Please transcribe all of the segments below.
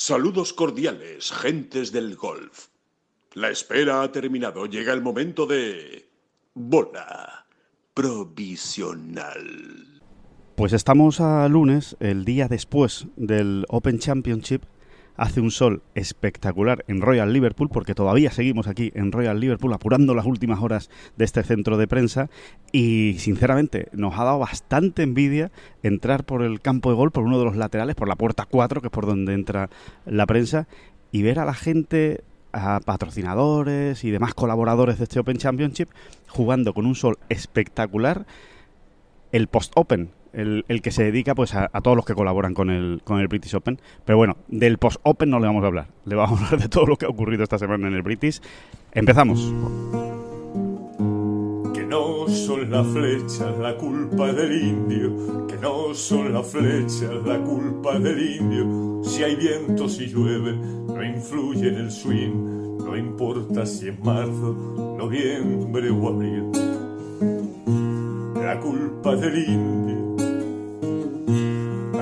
Saludos cordiales, gentes del golf. La espera ha terminado, llega el momento de... Bola provisional. Pues estamos a lunes, el día después del Open Championship Hace un sol espectacular en Royal Liverpool, porque todavía seguimos aquí en Royal Liverpool apurando las últimas horas de este centro de prensa. Y sinceramente, nos ha dado bastante envidia entrar por el campo de gol, por uno de los laterales, por la puerta 4, que es por donde entra la prensa, y ver a la gente a patrocinadores y demás colaboradores de este Open Championship jugando con un sol espectacular el post-Open, el, que se dedica pues a, todos los que colaboran con el, con el British Open. Pero bueno, del post-Open no le vamos a hablar. Le vamos a hablar de todo lo que ha ocurrido esta semana en el British. Empezamos. Que no son las flechas la culpa del indio, que no son las flechas la culpa del indio. Si hay viento, si llueve, no influye en el swing, no importa si es marzo, noviembre o abril. La culpa del indio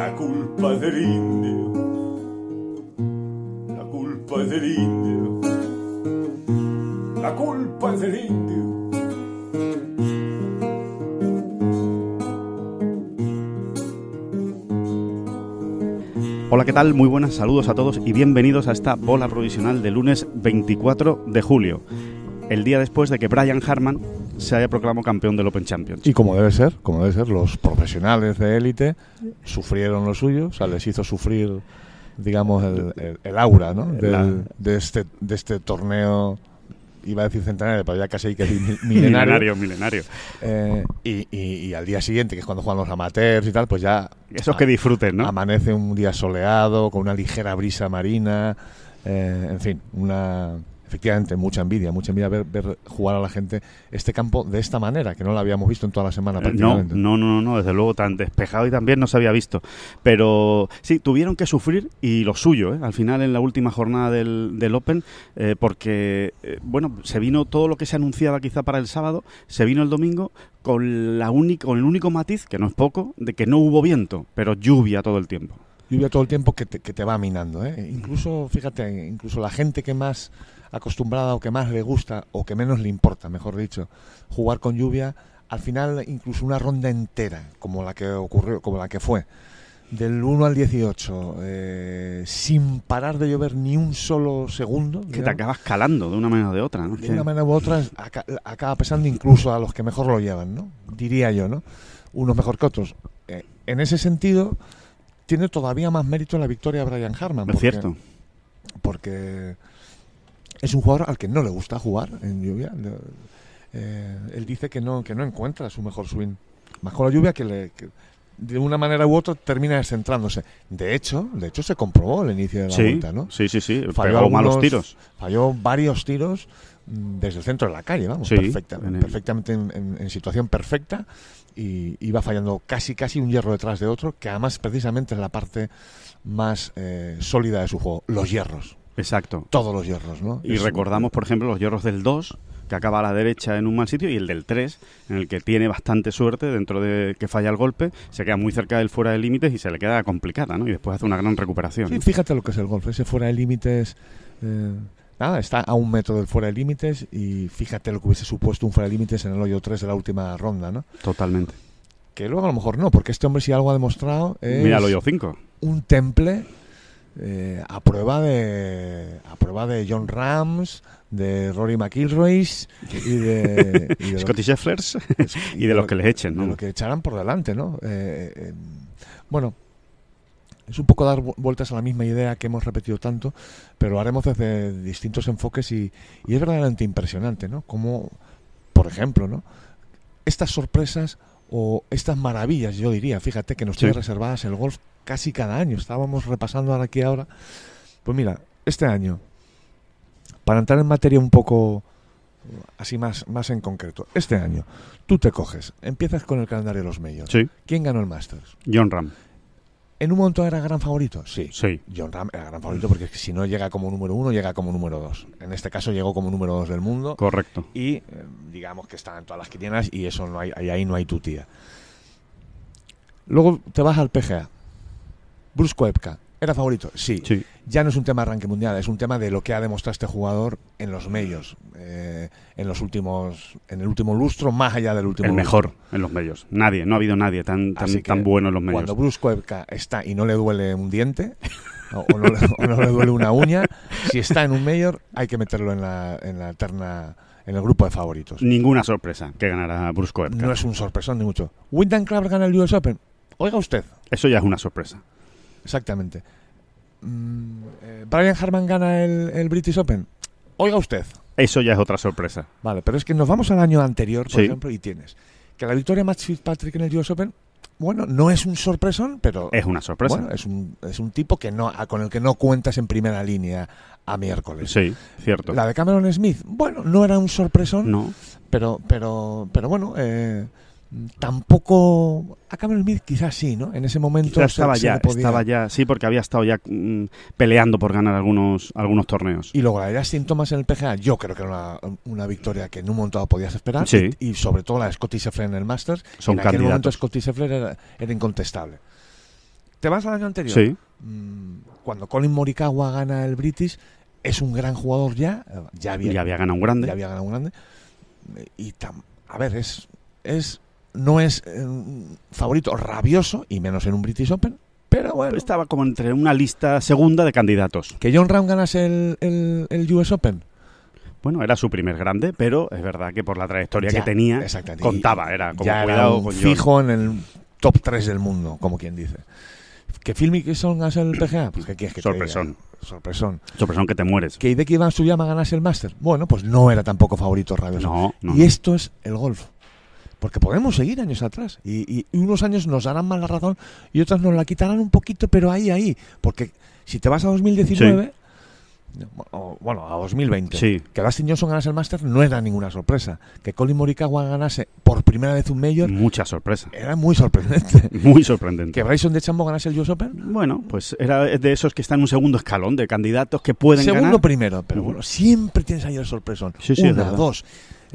la culpa es del indio. La culpa es del indio. La culpa es del indio. Hola, ¿qué tal? Muy buenas, saludos a todos y bienvenidos a esta bola provisional de lunes 24 de julio, el día después de que Brian Harman se haya proclamado campeón del Open Champions. Y como debe ser, como debe ser, los profesionales de élite sufrieron lo suyo, o les hizo sufrir, digamos, el, aura ¿no? de, este, de este torneo iba a decir centenario, pero ya casi hay que decir milenario. milenario, eh, y, al día siguiente, que es cuando juegan los amateurs y tal, pues ya... Esos que disfruten, ¿no? Amanece un día soleado, con una ligera brisa marina, eh, en fin, una efectivamente, mucha envidia, mucha envidia ver, ver, jugar a la gente este campo de esta manera, que no lo habíamos visto en toda la semana eh, prácticamente. No, no, no, no, desde luego tan despejado y también no se había visto. Pero sí, tuvieron que sufrir y lo suyo, ¿eh? al final en la última jornada del, Open, eh, porque, bueno, se vino todo lo que se anunciaba quizá para el sábado, se vino el domingo con, la única, con el único matiz, que no es poco, de que no hubo viento, pero lluvia todo el tiempo. Lluvia todo el tiempo que te, que te va minando. Incluso, fíjate, incluso la gente que más acostumbrada o que más le gusta o que menos le importa, mejor dicho, jugar con lluvia, al final incluso una ronda entera, como la que ocurrió, como la que fue, del 1 al 18, eh, sin parar de llover ni un solo segundo. Que te acabas calando de una manera o de otra, ¿no? De una manera u otra acaba pesando incluso a los que mejor lo llevan, ¿no? Diría yo, ¿no? Unos mejor que otros. Eh, en ese sentido, tiene todavía más mérito la victoria de Brian Harman. Es cierto. Porque es un jugador al que no le gusta jugar en lluvia. Eh, él dice que no, que no encuentra su mejor swing. Más con la lluvia que, le, de una manera u otra termina descentrándose. De hecho, de hecho se comprobó el inicio de la vuelta, ¿no? Sí, sí, sí. Falló malos tiros. Falló varios tiros mm, desde el centro de la calle, vamos, perfectamente en, situación perfecta y iba fallando casi casi un hierro detrás de otro, que además precisamente es la parte más eh, sólida de su juego, los hierros. Exacto. Todos los hierros, ¿no? Y recordamos, por ejemplo, los hierros del 2, que acaba a la derecha en un mal sitio, y el del 3, en el que tiene bastante suerte dentro de que falla el golpe, se queda muy cerca del fuera de límites y se le queda complicada, ¿no? Y después hace una gran recuperación. Y fíjate lo que es el golpe ese fuera de límites. Eh, nada, está a un metro del fuera de límites y fíjate lo que hubiese supuesto un fuera de límites en el hoyo 3 de la última ronda, ¿no? Totalmente. Que luego a lo mejor no, porque este hombre si algo ha demostrado es... Mira el hoyo 5. Un temple eh, a prueba de a prueba de John Rams, de Rory McIlroy y de, y de Scotty y, de, los que les echen, ¿no? los que echarán por delante, eh, eh, bueno, es un poco dar vueltas a la misma idea que hemos repetido tanto, pero lo haremos desde distintos enfoques y, y es verdaderamente impresionante, ¿no? Como, por ejemplo, ¿no? Estas sorpresas o estas maravillas, yo diría, fíjate que nos tiene reservadas el golf casi cada año. Estábamos repasando ahora aquí ahora. Pues mira, este año, para entrar en materia un poco así más, más en concreto, este año, tú te coges, empiezas con el calendario de los medios. ¿Quién ganó el Masters? John Ram. ¿En un momento era gran favorito? Sí. sí. John Ram era gran favorito porque si no llega como número uno, llega como número dos. En este caso llegó como número dos del mundo. Correcto. Y eh, digamos que están todas las tienes y eso no hay, ahí no hay tía. Luego te vas al PGA. Bruce Koepka. ¿Era favorito? Sí. sí ya no es un tema de ranking mundial, es un tema de lo que ha demostrado este jugador en los medios, eh, en los últimos, en el último lustro, más allá del último. El mejor en los medios. Nadie, no ha habido nadie tan tan bueno en los medios. Cuando Bruce está y no le duele un diente. o, no, le duele una uña. Si está en un mayor, hay que meterlo en la, en la terna en el grupo de favoritos. Ninguna sorpresa que ganará Bruce No es un sorpresa ni mucho. Wyndham gana el US Open. Oiga usted. Eso ya es una sorpresa. Exactamente. Mm, eh, Brian Harman gana el, British Open. Oiga usted. Eso ya es otra sorpresa. Vale, pero es que nos vamos al año anterior, por ejemplo, y tienes que la victoria de Max Fitzpatrick en el US Open, bueno, no es un sorpresón, pero... Es una sorpresa. es un, tipo que no, con el que no cuentas en primera línea a miércoles. Sí, cierto. La de Cameron Smith, bueno, no era un sorpresón, no. pero, pero, pero bueno... Eh, tampoco a Cameron Smith quizás sí, ¿no? En ese momento estaba ya, estaba ya, sí, porque había estado ya mm, peleando por ganar algunos algunos torneos. Y luego la de síntomas en el PGA, yo creo que era una, victoria que en un momento podías esperar sí. y, sobre todo la de Scottie en el Masters, Son en aquel candidatos. momento Scottie era, incontestable. ¿Te vas al año anterior? Sí. Mm, cuando Colin Morikawa gana el British, es un gran jugador ya, eh, ya había, ganado un grande. Ya había ganado un grande. Y a ver, es no es eh, favorito rabioso, y menos en un British Open, pero bueno. Estaba como entre una lista segunda de candidatos. ¿Que John round ganase el, US Open? Bueno, era su primer grande, pero es verdad que por la trayectoria que tenía, contaba, era como fijo en el top 3 del mundo, como quien dice. ¿Que Phil Mickelson ganase el PGA? Pues, que Sorpresón. Te Sorpresón. Sorpresón que te mueres. ¿Que Hideki llama ganase el Master? Bueno, pues no era tampoco favorito rabioso. no. Y esto es el golf porque podemos seguir años atrás y, unos años nos darán más la razón y otros nos la quitarán un poquito, pero ahí, ahí, porque si te vas a 2019... O, bueno, a 2020, que Dustin Johnson ganase el Masters no era ninguna sorpresa. Que Colin Morikawa ganase por primera vez un Major... Mucha sorpresa. Era muy sorprendente. muy sorprendente. Que Bryson de Chambo ganase el US Open... Bueno, pues era de esos que están en un segundo escalón de candidatos que pueden ganar... Segundo primero, pero bueno, siempre tienes ahí el sorpresón. Sí, sí, Una, dos...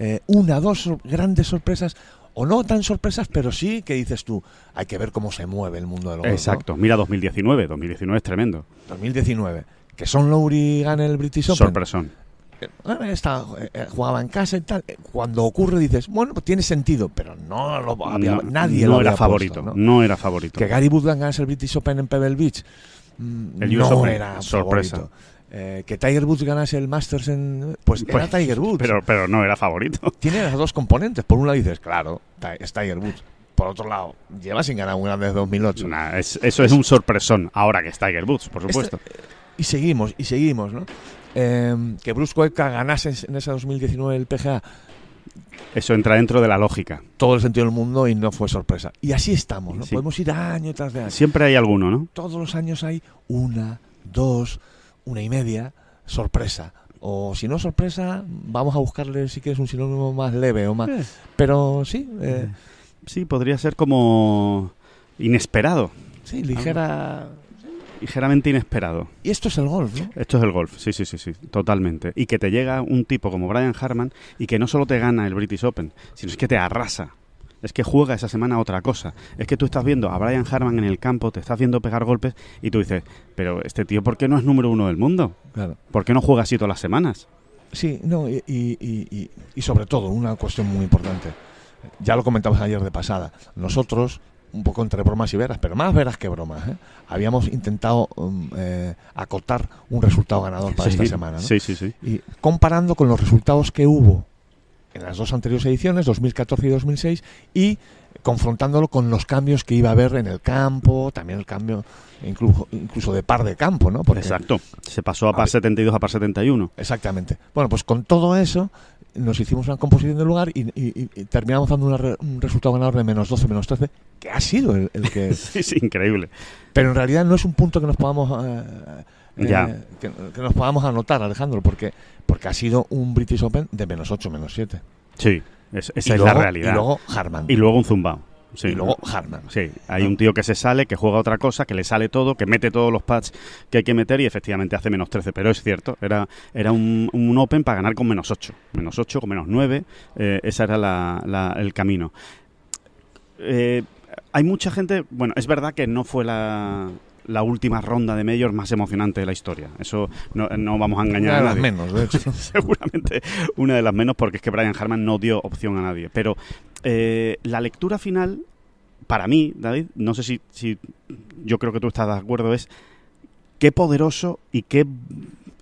Eh, una, dos grandes sorpresas o no tan sorpresas, pero sí que dices tú, hay que ver cómo se mueve el mundo del golf. Exacto, mira 2019, 2019 es tremendo. 2019, que Son Lowry gane el British Open. Sorpresón. Eh, eh, jugaba en casa y tal. Cuando ocurre dices, bueno, pues tiene sentido, pero no lo había, nadie no lo era favorito, ¿no? era favorito. Que Gary Woodland ganase el British Open en Pebble Beach. Mm, no era sorpresa. Eh, que Tiger Woods ganase el Masters en... Pues, era pues, Tiger Woods. Pero, pero no era favorito. Tiene las dos componentes. Por un lado dices, claro, es Tiger Woods. Por otro lado, lleva sin ganar una desde 2008. eso es un sorpresón, ahora que es Tiger Woods, por supuesto. Eh, y seguimos, y seguimos, ¿no? Em, que Bruce Cueca ganase en esa 2019 el PGA. Eso entra dentro de la lógica. Todo el sentido del mundo y no fue sorpresa. Y así estamos, ¿no? Podemos ir año tras año. Siempre hay alguno, ¿no? Todos los años hay una, dos, una y media, sorpresa. O si no sorpresa, vamos a buscarle si es un sinónimo más leve o más. Eh. Pero sí. Eh. Eh, sí, podría ser como inesperado. Sí, ligera. ligeramente inesperado. Y esto es el golf, ¿no? Esto es el golf, sí, sí, sí, sí, totalmente. Y que te llega un tipo como Brian Harman y que no solo te gana el British Open, sino es que te arrasa es que juega esa semana otra cosa. Es que tú estás viendo a Brian Harman en el campo, te estás viendo pegar golpes y tú dices, pero este tío, ¿por qué no es número uno del mundo? Claro. ¿Por qué no juega así todas las semanas? Sí, no, y, sobre todo, una cuestión muy importante. Ya lo comentamos ayer de pasada. Nosotros, un poco entre bromas y veras, pero más veras que bromas. ¿eh? Habíamos intentado um, eh, acotar un resultado ganador para esta semana. Sí, sí, sí. Y comparando con los resultados que hubo en las dos anteriores ediciones, 2014 y 2006, y confrontándolo con los cambios que iba a haber en el campo, también el cambio incluso, incluso de par de campo, ¿no? Exacto, se pasó a par 72 a par 71. Exactamente. Bueno, pues con todo eso nos hicimos una composición de lugar y, terminamos dando un resultado ganador de menos 12, menos 13, que ha sido el, que... es increíble. Pero en realidad no es un punto que nos podamos... Eh, eh, ya. que, nos podamos anotar, Alejandro, porque, porque ha sido un British Open de menos 8, menos 7. Sí, esa es la realidad. Y luego Harman. Y luego un zumbao. y luego Harman. Sí, hay un tío que se sale, que juega otra cosa, que le sale todo, que mete todos los pads que hay que meter y efectivamente hace menos 13. Pero es cierto, era, era un, Open para ganar con menos 8. Menos 8, con menos 9. Eh, ese era el camino. Eh, hay mucha gente, bueno, es verdad que no fue la, la última ronda de Major más emocionante de la historia. Eso no, vamos a engañar a nadie. las menos, de hecho. Seguramente una de las menos, porque es que Brian Harman no dio opción a nadie. Pero eh, la lectura final, para mí, David, no sé si, si yo creo que tú estás de acuerdo, es qué poderoso y qué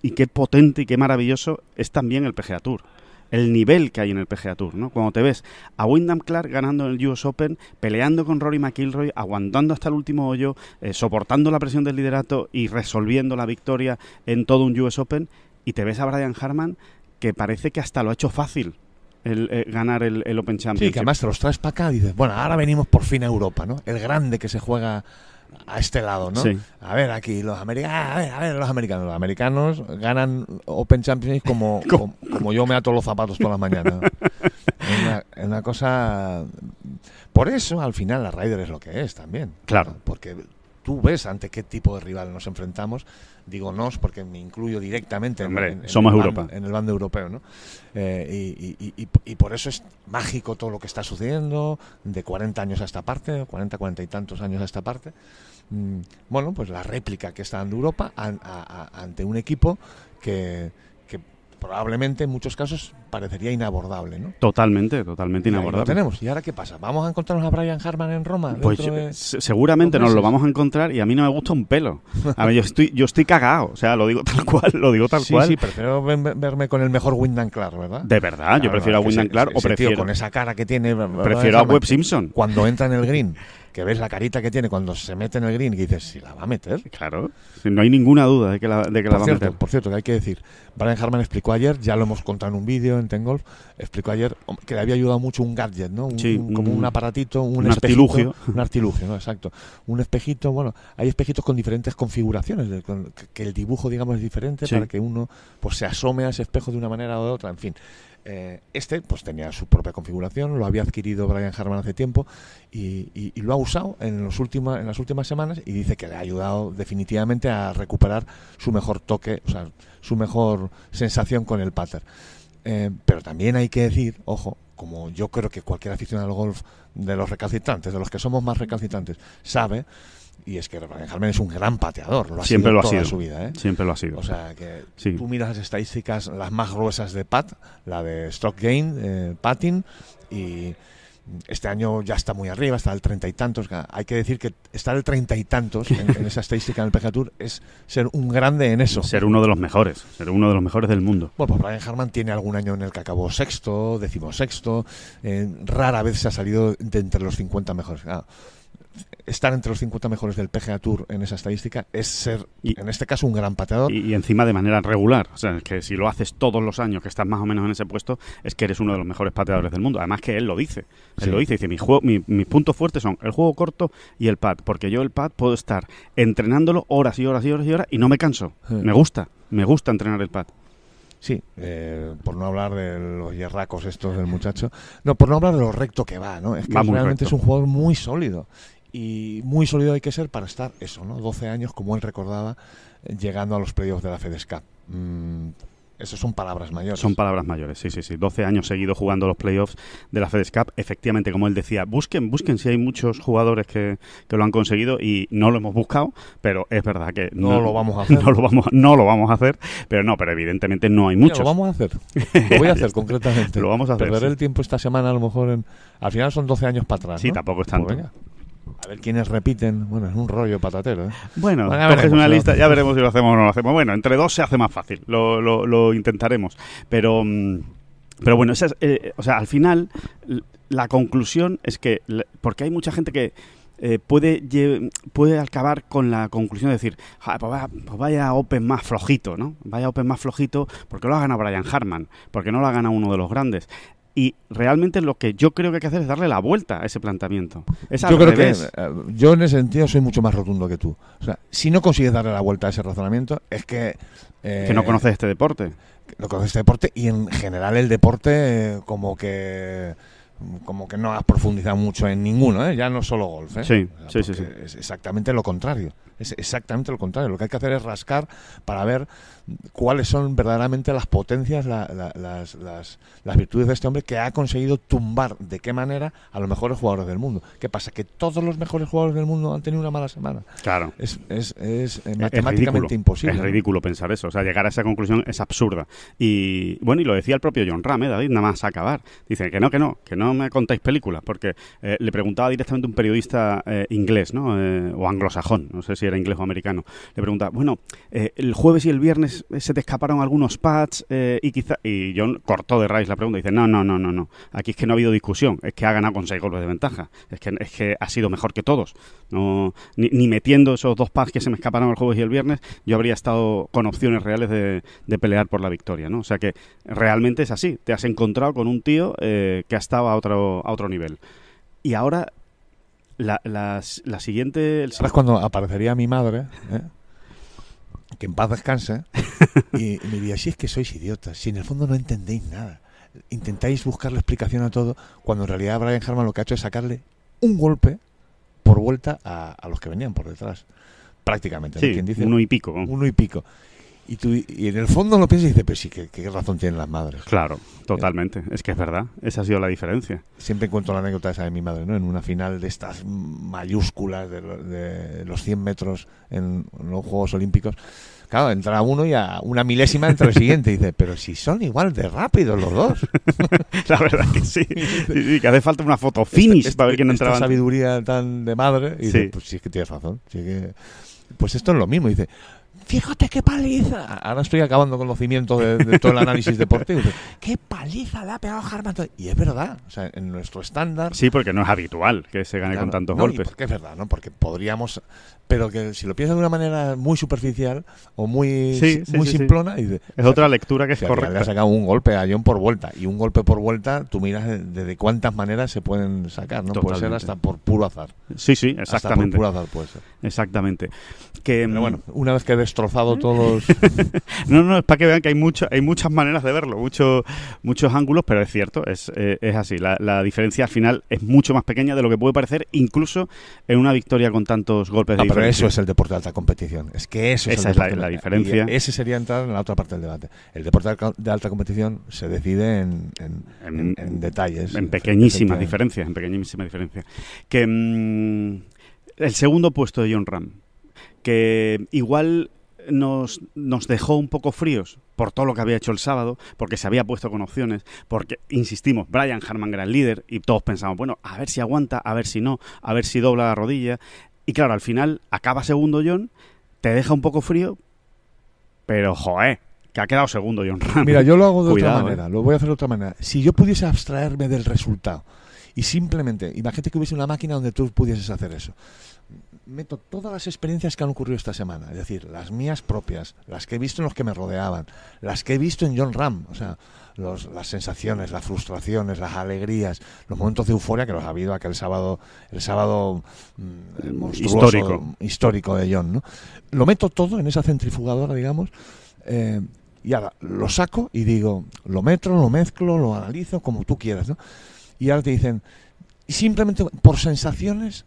y qué potente y qué maravilloso es también el PGA Tour el nivel que hay en el PGA Tour, ¿no? Cuando te ves a Wyndham Clark ganando el US Open, peleando con Rory McIlroy, aguantando hasta el último hoyo, eh, soportando la presión del liderato y resolviendo la victoria en todo un US Open, y te ves a Brian Harman que parece que hasta lo ha hecho fácil el, eh, ganar el, Open Championship. Sí, que además te los traes para acá y dices, bueno, ahora venimos por fin a Europa, ¿no? El grande que se juega a este lado, ¿no? A ver, aquí los americanos, a ver, los americanos. Los americanos ganan Open Champions como, como, yo me ato los zapatos todas las mañanas. es, una, cosa... Por eso, al final, la Ryder es lo que es también. Claro. Porque tú ves ante qué tipo de rival nos enfrentamos. Digo nos porque me incluyo directamente en, el Europa. Bando, en el europeo. ¿no? Eh, y, por eso es mágico todo lo que está sucediendo de 40 años a esta parte, 40, 40 y tantos años a esta parte. Mm, bueno, pues la réplica que está dando Europa ante un equipo que probablemente en muchos casos parecería inabordable, ¿no? Totalmente, totalmente inabordable. Lo tenemos. ¿Y ahora qué pasa? ¿Vamos a encontrarnos a Brian Harman en Roma? Pues seguramente nos lo vamos a encontrar y a mí no me gusta un pelo. A yo estoy, yo estoy cagado, o sea, lo digo tal cual, lo digo tal cual. Sí, prefiero verme con el mejor Wyndham Clark, ¿verdad? De verdad, yo prefiero a Wyndham Clark o prefiero... con esa cara que tiene... Prefiero a Webb Simpson. Cuando entra en el green. que ves la carita que tiene cuando se mete en el green y dices, si la va a meter. Claro, no hay ninguna duda de que la, va a meter. Por cierto, que hay que decir, Brian Harman explicó ayer, ya lo hemos contado en un vídeo en golf explicó ayer que le había ayudado mucho un gadget, ¿no? como un aparatito, un, artilugio. Un artilugio, ¿no? Exacto. Un espejito, bueno, hay espejitos con diferentes configuraciones, que el dibujo, digamos, es diferente para que uno pues se asome a ese espejo de una manera o de otra, en fin. Eh, este pues tenía su propia configuración, lo había adquirido Brian Harman hace tiempo y, lo ha usado en, los última, en las últimas semanas y dice que le ha ayudado definitivamente a recuperar su mejor toque, o sea, su mejor sensación con el pater. Eh, pero también hay que decir, ojo, como yo creo que cualquier aficionado al golf de los recalcitrantes, de los que somos más recalcitrantes, sabe y es que Harman es un gran pateador, lo ha siempre lo ha sido. su vida. ¿eh? Siempre lo ha sido. O sea, que tú miras las estadísticas, las más gruesas de Pat, la de Stock Gain, eh, Patting, y este año ya está muy arriba, está al treinta y tantos. Hay que decir que estar al treinta y tantos en, esa estadística en el PGA Tour es ser un grande en eso. Ser uno de los mejores, ser uno de los mejores del mundo. Bueno, pues Brian Harman tiene algún año en el que acabó sexto, decimosexto. Eh, rara vez se ha salido de entre los 50 mejores estar entre los 50 mejores del PGA Tour en esa estadística es ser, en este caso, un gran pateador. Y, encima de manera regular. O sea, que si lo haces todos los años, que estás más o menos en ese puesto, es que eres uno de los mejores pateadores del mundo. Además que él lo dice. Él lo dice. Dice, mi juego, mi, mis puntos fuertes son el juego corto y el pad. Porque yo el pad puedo estar entrenándolo horas y horas y horas y horas y no me canso. Me gusta. Me gusta entrenar el pad. Sí, eh, por no hablar de los hierracos estos del muchacho. No, por no hablar de lo recto que va, ¿no? Es que realmente es un jugador muy sólido y muy sólido hay que ser para estar eso, ¿no? 12 años, como él recordaba, llegando a los playoffs de la FedEsca. Mm. Esas son palabras mayores. Son palabras mayores, sí, sí, sí. 12 años seguido jugando los playoffs de la FedEx Cup. Efectivamente, como él decía, busquen, busquen si hay muchos jugadores que, lo han conseguido y no lo hemos buscado, pero es verdad que no, lo vamos a hacer. No lo vamos, no lo vamos a hacer, pero no, pero evidentemente no hay muchos. lo vamos a hacer. Lo voy a hacer concretamente. lo vamos a hacer. Perderé el tiempo esta semana a lo mejor en... Al final son 12 años para atrás. Sí, tampoco es pues tanto. A ver quiénes repiten. Bueno, es un rollo patatero. ¿eh? Bueno, una lista, ya veremos si lo hacemos o no lo hacemos. Bueno, entre dos se hace más fácil, lo, lo, intentaremos. Pero, mm, pero bueno, eh, o sea, al final la conclusión es que, porque hay mucha gente que... Eh, puede, puede acabar con la conclusión de decir, ah, pues pues vaya, Open más flojito, ¿no? Vaya Open más flojito porque lo ha ganado Brian Harman, porque no lo ha ganado uno de los grandes. Y realmente lo que yo creo que hay que hacer es darle la vuelta a ese planteamiento. yo creo que eh, yo en ese sentido soy mucho más rotundo que tú. O sea, si no consigues darle la vuelta a ese razonamiento, es que... Eh, que no conoces este deporte. No conoces este deporte y en general el deporte eh, como que como que no has profundizado mucho en ninguno, ¿eh? ya no solo golf. ¿eh? Sí, sí, Es exactamente lo contrario. Es exactamente lo contrario. Lo que hay que hacer es rascar para ver cuáles son verdaderamente las potencias, las, las, las, virtudes de este hombre que ha conseguido tumbar de qué manera a los mejores jugadores del mundo. ¿Qué pasa? Que todos los mejores jugadores del mundo han tenido una mala semana. Claro. Es, eh, matemáticamente imposible. Es ridículo pensar eso. O sea, llegar a esa conclusión es absurda. Y bueno, y lo decía el propio John Rame, David, nada más acabar. Dice que no, que no, que no me contáis películas, porque eh, le preguntaba directamente un periodista eh, inglés, eh, o anglosajón, no sé si era inglés o americano. Le pregunta bueno, el jueves y el viernes se te escaparon algunos pads y quizá... Y John cortó de raíz la pregunta dice, no, no, no, no, no. Aquí es que no ha habido discusión, es que ha ganado con seis golpes de ventaja, es que, es que ha sido mejor que todos. No, ni, metiendo esos dos pads que se me escaparon el jueves y el viernes, yo habría estado con opciones reales de, pelear por la victoria, ¿no? O sea que realmente es así, te has encontrado con un tío que ha estado otro, a otro nivel. Y ahora, la, la, siguiente... es cuando aparecería mi madre, ¿eh? que en paz descanse, y me diría, si es que sois idiotas, si en el fondo no entendéis nada, intentáis buscar la explicación a todo, cuando en realidad Brian Harman lo que ha hecho es sacarle un golpe por vuelta a, los que venían por detrás prácticamente. Sí, Uno y pico. Uno y pico. Y, en el fondo lo piensas y dices, pero sí, ¿qué, razón tienen las madres? Claro, eh, totalmente. Es que es verdad. Esa ha sido la diferencia. Siempre encuentro la anécdota esa de mi madre, ¿no? En una final de estas mayúsculas de, los 100 metros en los Juegos Olímpicos. Claro, entra uno y a una milésima entra el siguiente. Y dice, pero si son igual de rápidos los dos. La verdad que sí. Y que hace falta una foto finish para ver quién entraba. Esta sabiduría tan de madre. Y sí. pues sí es que tienes razón. Pues esto es lo mismo. dice, Fíjate qué paliza. Ahora estoy acabando con los cimientos de, todo el análisis deportivo. qué paliza le ha pegado Harman. Y es verdad, o sea, en nuestro estándar. Sí, porque no es habitual que se gane con tantos golpes. Que es verdad, ¿no? Porque podríamos pero que si lo piensas de una manera muy superficial o muy, muy simplona, es otra lectura que es correcta. Le ha sacado un golpe a John por vuelta, y un golpe por vuelta tú miras desde cuántas maneras se pueden sacar, ¿no? Puede ser hasta por puro azar. Sí, sí, exactamente. Hasta por puro azar puede ser. Exactamente. Que, mm, bueno, una vez que he destrozado todos... no, no, es para que vean que hay, mucho, hay muchas maneras de verlo, muchos muchos ángulos, pero es cierto, es, eh, es así. La, la diferencia al final es mucho más pequeña de lo que puede parecer, incluso en una victoria con tantos golpes de ah, eso es el deporte de alta competición. Es que eso Esa es, la, diferencia. ese sería entrar en la otra parte del debate. El deporte de alta competición se decide en, en, detalles. En pequeñísimas diferencias, en pequeñísima diferencia. Que mm, el segundo puesto de John Ram, que igual nos, nos dejó un poco fríos por todo lo que había hecho el sábado, porque se había puesto con opciones, porque, insistimos, Brian Harman era el líder y todos pensamos, bueno, a ver si aguanta, a ver si no, a ver si dobla la rodilla. Y claro, al final acaba segundo John, te deja un poco frío, pero joder, que ha quedado segundo John Mira, yo lo hago de otra manera, eh. lo voy a hacer de otra manera. Si yo pudiese abstraerme del resultado y simplemente, imagínate que hubiese una máquina donde tú pudieses hacer eso meto todas las experiencias que han ocurrido esta semana, es decir, las mías propias, las que he visto en los que me rodeaban, las que he visto en John Ram, o sea, las sensaciones, las frustraciones, las alegrías, los momentos de euforia que los ha habido aquel sábado, el sábado mm, monstruoso, histórico. de John, ¿no? Lo meto todo en esa centrifugadora, digamos, eh, y ahora lo saco y digo, lo meto, lo mezclo, lo analizo como tú quieras, ¿no? Y ahora te dicen, simplemente por sensaciones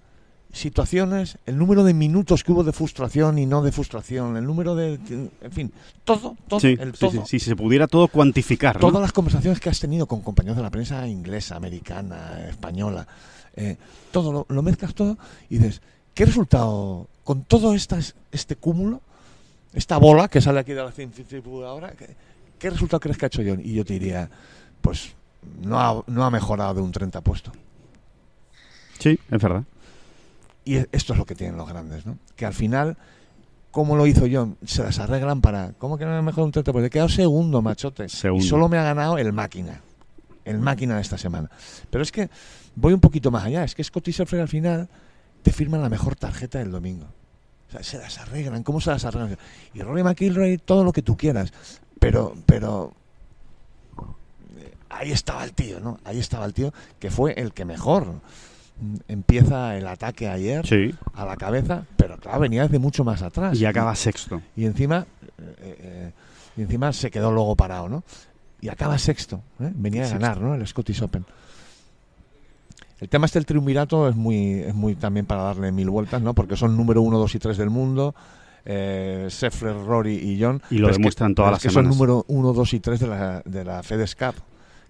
situaciones, el número de minutos que hubo de frustración y no de frustración, el número de... En fin, todo, todo, el todo. si se pudiera todo cuantificar. Todas las conversaciones que has tenido con compañeros de la prensa inglesa, americana, española, eh, todo, lo, mezclas todo y dices, ¿qué resultado con todo esta, este cúmulo, esta bola que sale aquí de la ahora, ¿qué, resultado crees que ha hecho John? Y yo te diría, pues no no ha mejorado de un 30 puesto. Sí, es verdad. Y e-, esto es lo que tienen los grandes, ¿no? Que al final, como lo hizo John, se las arreglan para. ¿Cómo que no es mejor un trato? Pues he quedado segundo, machote. Y solo me ha ganado el máquina. El máquina de esta semana. Pero es que voy un poquito más allá. Es que Scotty Sheffield al final te firman la mejor tarjeta del domingo. O sea, se las arreglan. ¿Cómo se las arreglan? Y Rory McIlroy, todo lo que tú quieras. Pero, pero eh, ahí estaba el tío, ¿no? Ahí estaba el tío que fue el que mejor empieza el ataque ayer a la cabeza, pero claro, venía desde mucho más atrás. Y acaba sexto. Y encima, eh, eh, encima se quedó luego parado, ¿no? Y acaba sexto. ¿eh? Venía a ganar, ¿no? El Scottish Open. El tema este del triunvirato es muy, muy también para darle mil vueltas, ¿no? Porque son número uno, dos y tres del mundo. Eh, Rory y John. Y lo demuestran todas las que Son número uno, dos y tres de la, de la FedEx Cup.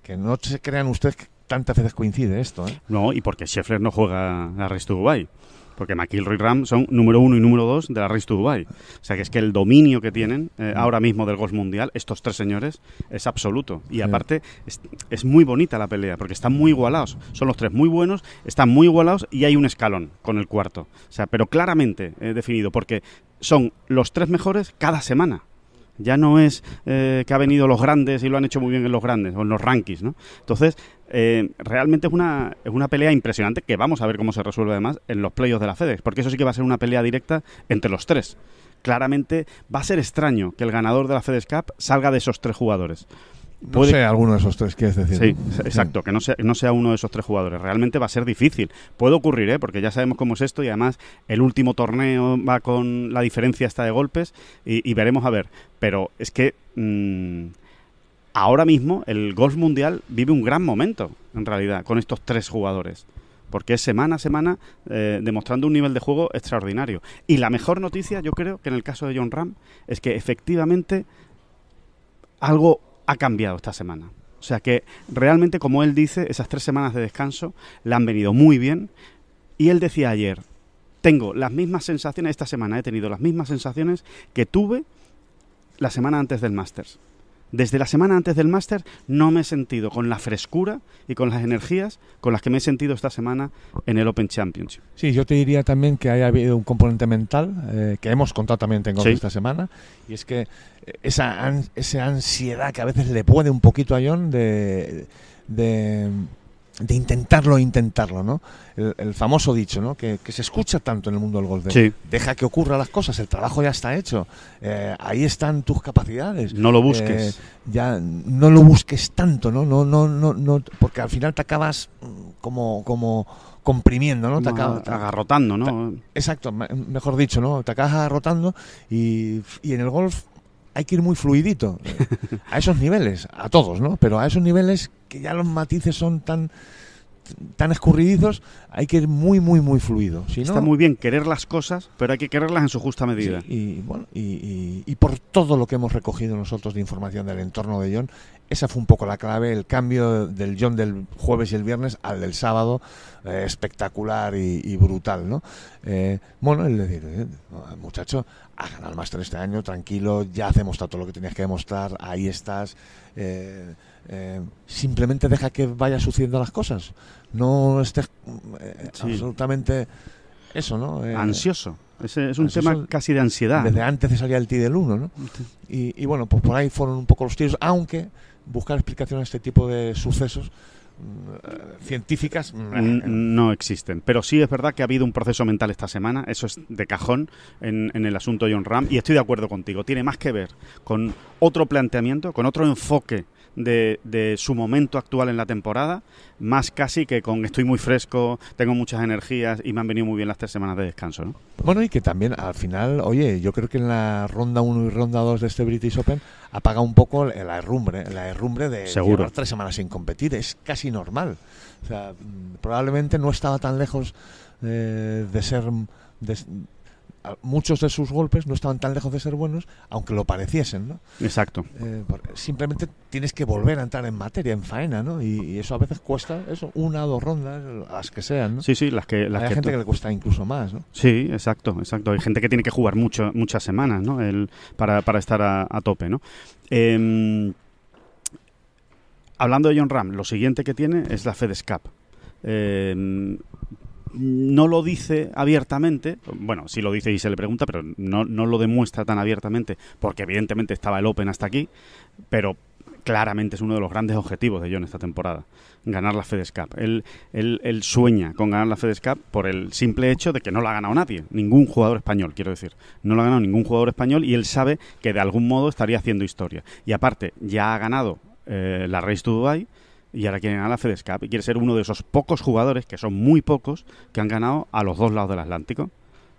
Que no se crean ustedes que tantas veces coincide esto. ¿eh? No, y porque Scheffler no juega a Race to Dubai. Porque McIlroy y Ram son número uno y número dos de la Race to Dubai. O sea que es que el dominio que tienen eh, mm. ahora mismo del golf mundial, estos tres señores, es absoluto. Y aparte, es, muy bonita la pelea, porque están muy igualados. Son los tres muy buenos, están muy igualados y hay un escalón con el cuarto. O sea, pero claramente he definido, porque son los tres mejores cada semana. Ya no es eh, que ha venido los grandes y lo han hecho muy bien en los grandes o en los rankings, ¿no? Entonces, eh, realmente es una, es una pelea impresionante que vamos a ver cómo se resuelve además en los playoffs de la FedEx, porque eso sí que va a ser una pelea directa entre los tres. Claramente va a ser extraño que el ganador de la FedEx Cup salga de esos tres jugadores. No sea alguno de esos tres, es decir. Sí, exacto, que no sea, uno de esos tres jugadores. Realmente va a ser difícil. Puede ocurrir, ¿eh? porque ya sabemos cómo es esto y además el último torneo va con la diferencia hasta de golpes y, veremos a ver. Pero es que mm, ahora mismo el golf mundial vive un gran momento, en realidad, con estos tres jugadores porque es semana a semana eh, demostrando un nivel de juego extraordinario. Y la mejor noticia, yo creo que en el caso de John Ram, es que efectivamente algo ha cambiado esta semana. O sea que realmente, como él dice, esas tres semanas de descanso le han venido muy bien. Y él decía ayer, tengo las mismas sensaciones, esta semana he tenido las mismas sensaciones que tuve la semana antes del Masters desde la semana antes del máster no me he sentido con la frescura y con las energías con las que me he sentido esta semana en el Open Championship. Sí, yo te diría también que haya habido un componente mental eh, que hemos contado también tengo esta semana y es que eh, esa, esa ansiedad que a veces le puede un poquito a John de, de de intentarlo intentarlo, ¿no? El, famoso dicho, ¿no? Que, se escucha tanto en el mundo del golf. Deja que ocurran las cosas, el trabajo ya está hecho, eh, ahí están tus capacidades. No lo busques. Eh, ya no lo busques tanto, ¿no? No, no, no, no, porque al final te acabas mm, como, como comprimiendo, ¿no? Te acabas, agarrotando, ¿no? exacto, mejor dicho, ¿no? Te acabas agarrotando y en el golf hay que ir muy fluidito a esos niveles, a todos, ¿no? Pero a esos niveles que ya los matices son tan tan escurridizos, hay que ir muy, muy, muy fluido. Está muy bien querer las cosas, pero hay que quererlas en su justa medida. y, bueno, y, por todo lo que hemos recogido nosotros de información del entorno de John, esa fue un poco la clave, el cambio del John del jueves y el viernes al del sábado, eh, espectacular y, brutal, ¿no? Eh, bueno, el decir, eh, muchacho, a el máster este año, tranquilo, ya has demostrado todo lo que tenías que demostrar, ahí estás. Eh, simplemente deja que vaya sucediendo las cosas. No estés eh, absolutamente eso, ¿no? Eh, ansioso. es un tema casi de ansiedad. Desde antes de salir el TI del 1, ¿no? Y, bueno, pues por ahí fueron un poco los tiros, aunque buscar explicaciones a este tipo de sucesos mm, científicas mm, no existen. Pero sí es verdad que ha habido un proceso mental esta semana, eso es de cajón en, en, el asunto de John Ram, y estoy de acuerdo contigo. Tiene más que ver con otro planteamiento, con otro enfoque de, su momento actual en la temporada, más casi que con estoy muy fresco, tengo muchas energías y me han venido muy bien las tres semanas de descanso. Bueno, y que también al final, oye, yo creo que en la ronda 1 y ronda 2 de este British Open apaga un poco la herrumbre, la herrumbre de tres semanas sin competir, es casi normal. probablemente no estaba tan lejos eh, de ser muchos de sus golpes no estaban tan lejos de ser buenos, aunque lo pareciesen, ¿no? Exacto. Eh, simplemente tienes que volver a entrar en materia, en faena, ¿no? Y, eso a veces cuesta, eso, una o dos rondas, las que sean, Sí, sí, las que... Las Hay gente que le cuesta incluso más, ¿no? Sí, exacto, exacto. Hay gente que tiene que jugar mucho, muchas semanas, ¿no? El, para, para estar a, tope, ¿no? Em, hablando de John Ram, lo siguiente que tiene es la FedEscap. Eh, em, no lo dice abiertamente, bueno, sí lo dice y se le pregunta, pero no, no lo demuestra tan abiertamente, porque evidentemente estaba el Open hasta aquí, pero claramente es uno de los grandes objetivos de John esta temporada, ganar la FedEx Cup. Él, sueña con ganar la FedEx Cup por el simple hecho de que no la ha ganado nadie, ningún jugador español, quiero decir. No lo ha ganado ningún jugador español y él sabe que de algún modo estaría haciendo historia. Y aparte, ya ha ganado eh, la Race to Dubai y ahora quieren a la FedEx y quiere ser uno de esos pocos jugadores, que son muy pocos, que han ganado a los dos lados del Atlántico,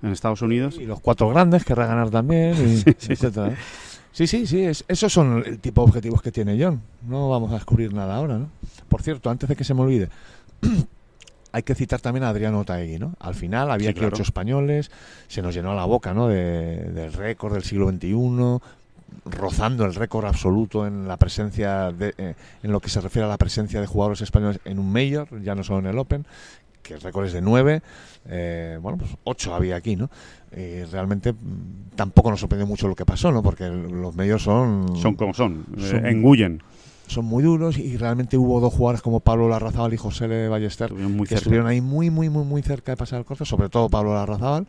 en Estados Unidos. Y los cuatro grandes querrá ganar también, sí, sí, Sí, sí, esos son el tipo de objetivos que tiene John. No vamos a descubrir nada ahora, ¿no? Por cierto, antes de que se me olvide, hay que citar también a Adriano Otaegui, ¿no? Al final había ocho españoles, se nos llenó la boca, ¿no? del récord del siglo XXI, rozando el récord absoluto en la presencia de, eh, en lo que se refiere a la presencia de jugadores españoles en un mayor ya no solo en el Open, que el récord es de 9, eh, bueno, pues 8 había aquí, ¿no? Y realmente mm, tampoco nos sorprende mucho lo que pasó, ¿no? Porque los medios son... Son como son, eh, engullen. Son muy duros y realmente hubo dos jugadores como Pablo Larrazábal y José Le Ballester que estuvieron ahí muy, muy, muy, muy cerca de pasar el corte, sobre todo Pablo Larrazábal.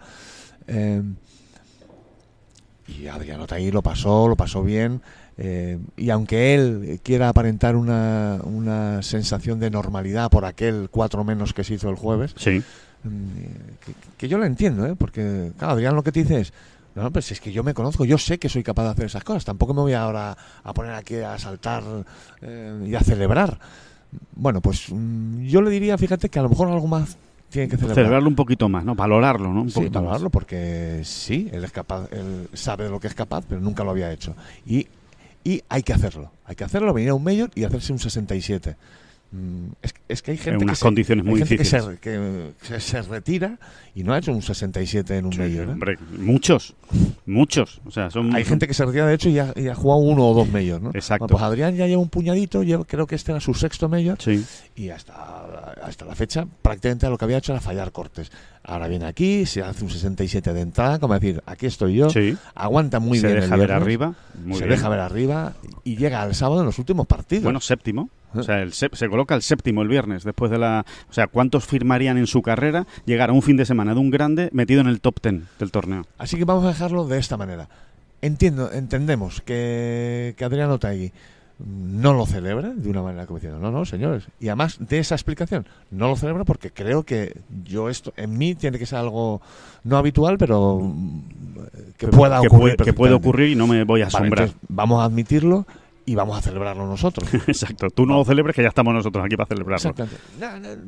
Y Adrián Otaí lo pasó, lo pasó bien. Eh, y aunque él quiera aparentar una, una, sensación de normalidad por aquel cuatro menos que se hizo el jueves, sí. Mm, que, yo lo entiendo, ¿eh? porque claro, Adrián lo que te dice es, no, pues es que yo me conozco, yo sé que soy capaz de hacer esas cosas, tampoco me voy ahora a poner aquí a saltar eh, y a celebrar. Bueno, pues mm, yo le diría, fíjate, que a lo mejor algo más tiene que celebrarlo un poquito más, ¿no? Valorarlo, ¿no? Un sí, valorarlo porque sí, él es capaz, él sabe de lo que es capaz, pero nunca lo había hecho. Y, y hay que hacerlo, hay que hacerlo, venir a un mayor y hacerse un 67. Mm, es, que hay gente, unas que, condiciones muy gente que, se, retira y no ha hecho un 67 en un medio muchos, muchos. sea, hay gente que se retira de hecho y ha, jugado uno o dos medios ¿no? pues Adrián ya lleva un puñadito, lleva, creo que este era su sexto medio Y hasta, hasta la fecha prácticamente lo que había hecho era fallar cortes. Ahora viene aquí, se hace un 67 de entrada, como decir, aquí estoy yo, aguanta muy bien. Se deja el ver arriba. Muy se deja ver arriba y llega al sábado en los últimos partidos. Bueno, séptimo. Eh. O sea, se, coloca el séptimo el viernes, después de la... O sea, ¿cuántos firmarían en su carrera llegar a un fin de semana de un grande metido en el top ten del torneo? Así que vamos a dejarlo de esta manera. Entiendo, entendemos que, que Adriano Tagui no lo celebra de una manera como diciendo, no, no, señores. Y además de esa explicación, no lo celebra porque creo que yo esto, en mí tiene que ser algo no habitual, pero mm, que pueda que ocurrir. Puede, ocurrir y no me voy a asombrar. vamos a admitirlo y vamos a celebrarlo nosotros. Exacto, tú no lo celebres que ya estamos nosotros aquí para celebrarlo.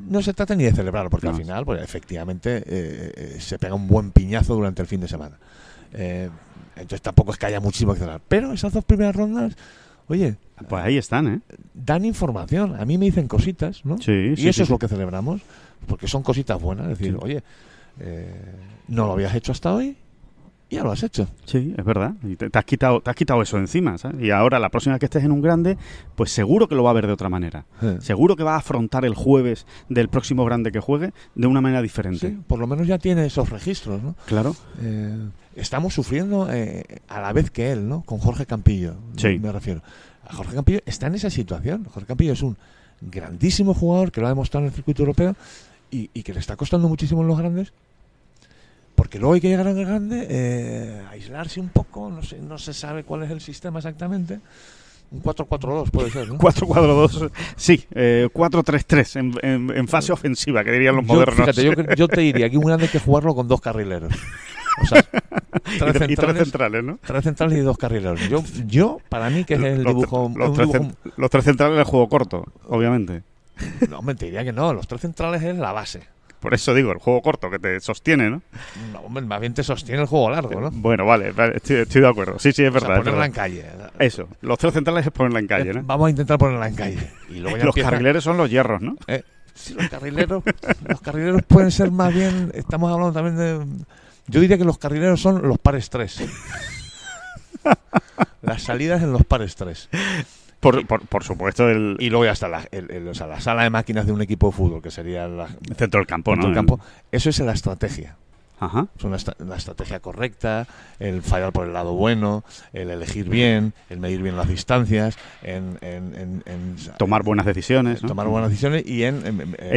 No, se trata ni de celebrarlo porque al final, pues efectivamente, eh, eh, se pega un buen piñazo durante el fin de semana. Eh, entonces tampoco es que haya muchísimo que celebrar. Pero esas dos primeras rondas, oye, pues ahí están, ¿eh? Dan información. A mí me dicen cositas, ¿no? Sí, Y eso es lo que celebramos, porque son cositas buenas. Es decir, oye, eh, no lo habías hecho hasta hoy, ya lo has hecho. Sí, es verdad. Y te, has quitado, te has quitado eso encima, ¿sabes? Y ahora la próxima que estés en un grande, pues seguro que lo va a ver de otra manera. Seguro que va a afrontar el jueves del próximo grande que juegue de una manera diferente. Sí, por lo menos ya tiene esos registros, ¿no? Claro. Eh, estamos sufriendo eh, a la vez que él, ¿no? Con Jorge Campillo, me refiero. Jorge Campillo está en esa situación. Jorge Campillo es un grandísimo jugador que lo ha demostrado en el circuito europeo y, que le está costando muchísimo en los grandes. Porque luego hay que llegar un grande, eh, aislarse un poco, no, sé, no se sabe cuál es el sistema exactamente. Un 4-4-2 puede ser, ¿no? 4-4-2, sí. Eh, 4-3-3 en, fase ofensiva, que dirían los modernos. yo, te diría que un grande hay que jugarlo con dos carrileros. O sea, y, tres centrales, ¿no? Tres centrales y dos carrileros. Yo, yo para mí, que es el dibujo. Los, tres, centrales es el juego corto, obviamente. No, mentiría que no. Los tres centrales es la base. Por eso digo, el juego corto que te sostiene, ¿no? No, hombre, más bien te sostiene el juego largo, ¿no? Eh, bueno, vale, estoy, de acuerdo. Sí, sí, es verdad. ponerla en calle. Eso, los tres centrales es ponerla en calle, ¿no? Eh, vamos a intentar ponerla en calle. Y los carrileros son los hierros, ¿no? Eh, sí, los carrileros, los carrileros pueden ser más bien, estamos hablando también de yo diría que los carrileros son los pares tres. Las salidas en los pares tres. Por, supuesto, el... Y luego ya está la, sala de máquinas de un equipo de fútbol, que sería el centro Del campo. Eso es la estrategia. Ajá. Es una, estrategia correcta, el fallar por el lado bueno, el elegir bien, el medir bien las distancias, en, tomar buenas decisiones. Tomar buenas decisiones y en,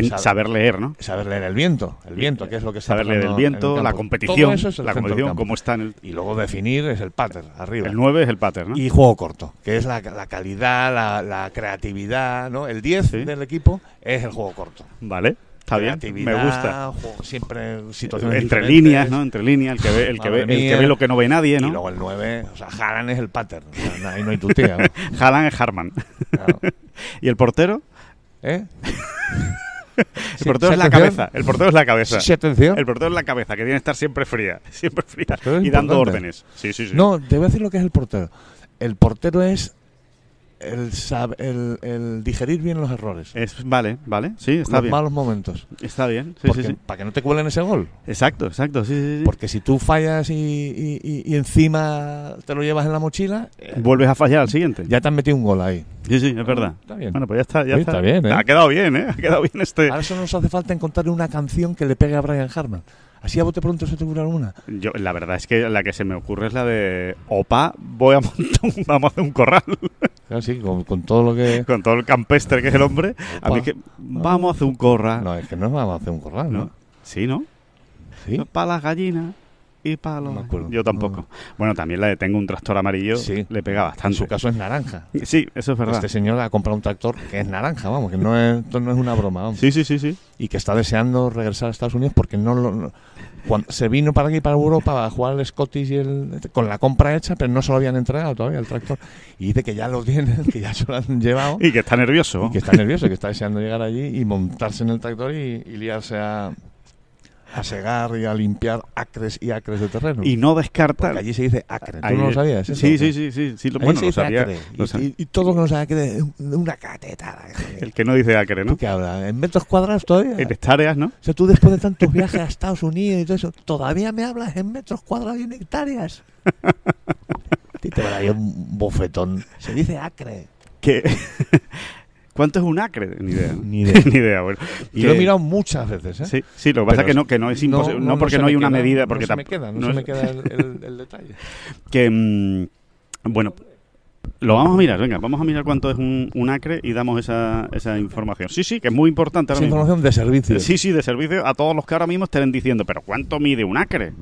saber, saber, leer, ¿no? Saber leer el viento, el viento, qué es lo que saber leer el viento, la competición, la competición, cómo está en Y luego definir es el pattern, arriba. El 9 es el pattern, Y juego corto, que es la, calidad, la, creatividad, ¿no? El 10 del equipo es el juego corto. Vale está me gusta. siempre Entre líneas, ¿no? Entre líneas, el que ve, el que ve, el que ve lo que no ve nadie, ¿no? Y luego el 9, o sea, Haran es el pattern, o ahí no hay tu tía es Harman. ¿Y el portero? ¿Eh? El portero es la cabeza. El portero es la cabeza. Sí, atención. El portero es la cabeza, que tiene que estar siempre fría. Siempre fría. Y dando órdenes. Sí, sí, sí. No, te voy a decir lo que es el portero. El portero es el, el, digerir bien los errores. vale, vale, sí, está los bien. malos momentos. Está bien, sí, Para que no te cuelen ese gol. Exacto, exacto, sí, sí. sí. Porque si tú fallas y, encima te lo llevas en la mochila... Eh, Vuelves a fallar al siguiente. Ya te han metido un gol ahí. Sí, sí, es verdad. Está bien. Bueno, pues ya está. Ya está. ¿eh? Ha quedado bien, ¿eh? Ha quedado bien este... Ahora eso nos hace falta encontrar una canción que le pegue a Brian Harman. Así a bote pronto se te ocurre alguna. Yo, la verdad es que la que se me ocurre es la de Opa, voy a montar un, vamos a hacer un corral. Así, con, con, todo lo que. con todo el campestre que es el hombre. A mí que. Vamos a hacer un corral. No, es que no vamos a hacer un corral, ¿no? Sí, ¿no? Sí. para las gallinas y para los. Yo tampoco. Bueno, también la de tengo un tractor amarillo. Sí. Le pega bastante. En su caso es naranja. Sí, eso es verdad. Este señor ha comprado un tractor que es naranja, vamos, que no es, no es una broma, vamos. Sí, sí, sí, sí. Y que está deseando regresar a Estados Unidos porque no lo cuando se vino para aquí, para Europa, a jugar el Scottish y el, con la compra hecha, pero no se lo habían entregado todavía el tractor. Y dice que ya lo tienen, que ya se lo han llevado. Y que está nervioso. que está nervioso, que está deseando llegar allí y montarse en el tractor y, y liarse a, a segar y a limpiar acres y acres de terreno. Y no descartar. Porque allí se dice acre. ¿Tú no lo sabías? Sí, sí, sí, sí, bueno, lo sabía. Y, todo lo que no sabe acre una catetada. El que no dice acre, ¿no? ¿Qué habla? ¿En metros cuadrados todavía? En hectáreas, ¿no? O sea, tú después de tantos viajes a Estados Unidos y todo eso, ¿todavía me hablas en metros cuadrados y en hectáreas? y te va un bofetón. Se dice acre. Que ¿Cuánto es un acre? Ni idea. Ni idea. Ni idea bueno. lo he mirado muchas veces, ¿eh? Sí, sí lo que pasa es que no, que no es imposible. No, porque no hay una medida. Porque no se me queda, no, se me queda el, detalle. Que. Mm, bueno, lo vamos a mirar, venga, vamos a mirar cuánto es un, acre y damos esa, información. Sí, sí, que es muy importante. Ahora información de servicio. Sí, sí, de servicio a todos los que ahora mismo estén diciendo, pero ¿cuánto mide un acre?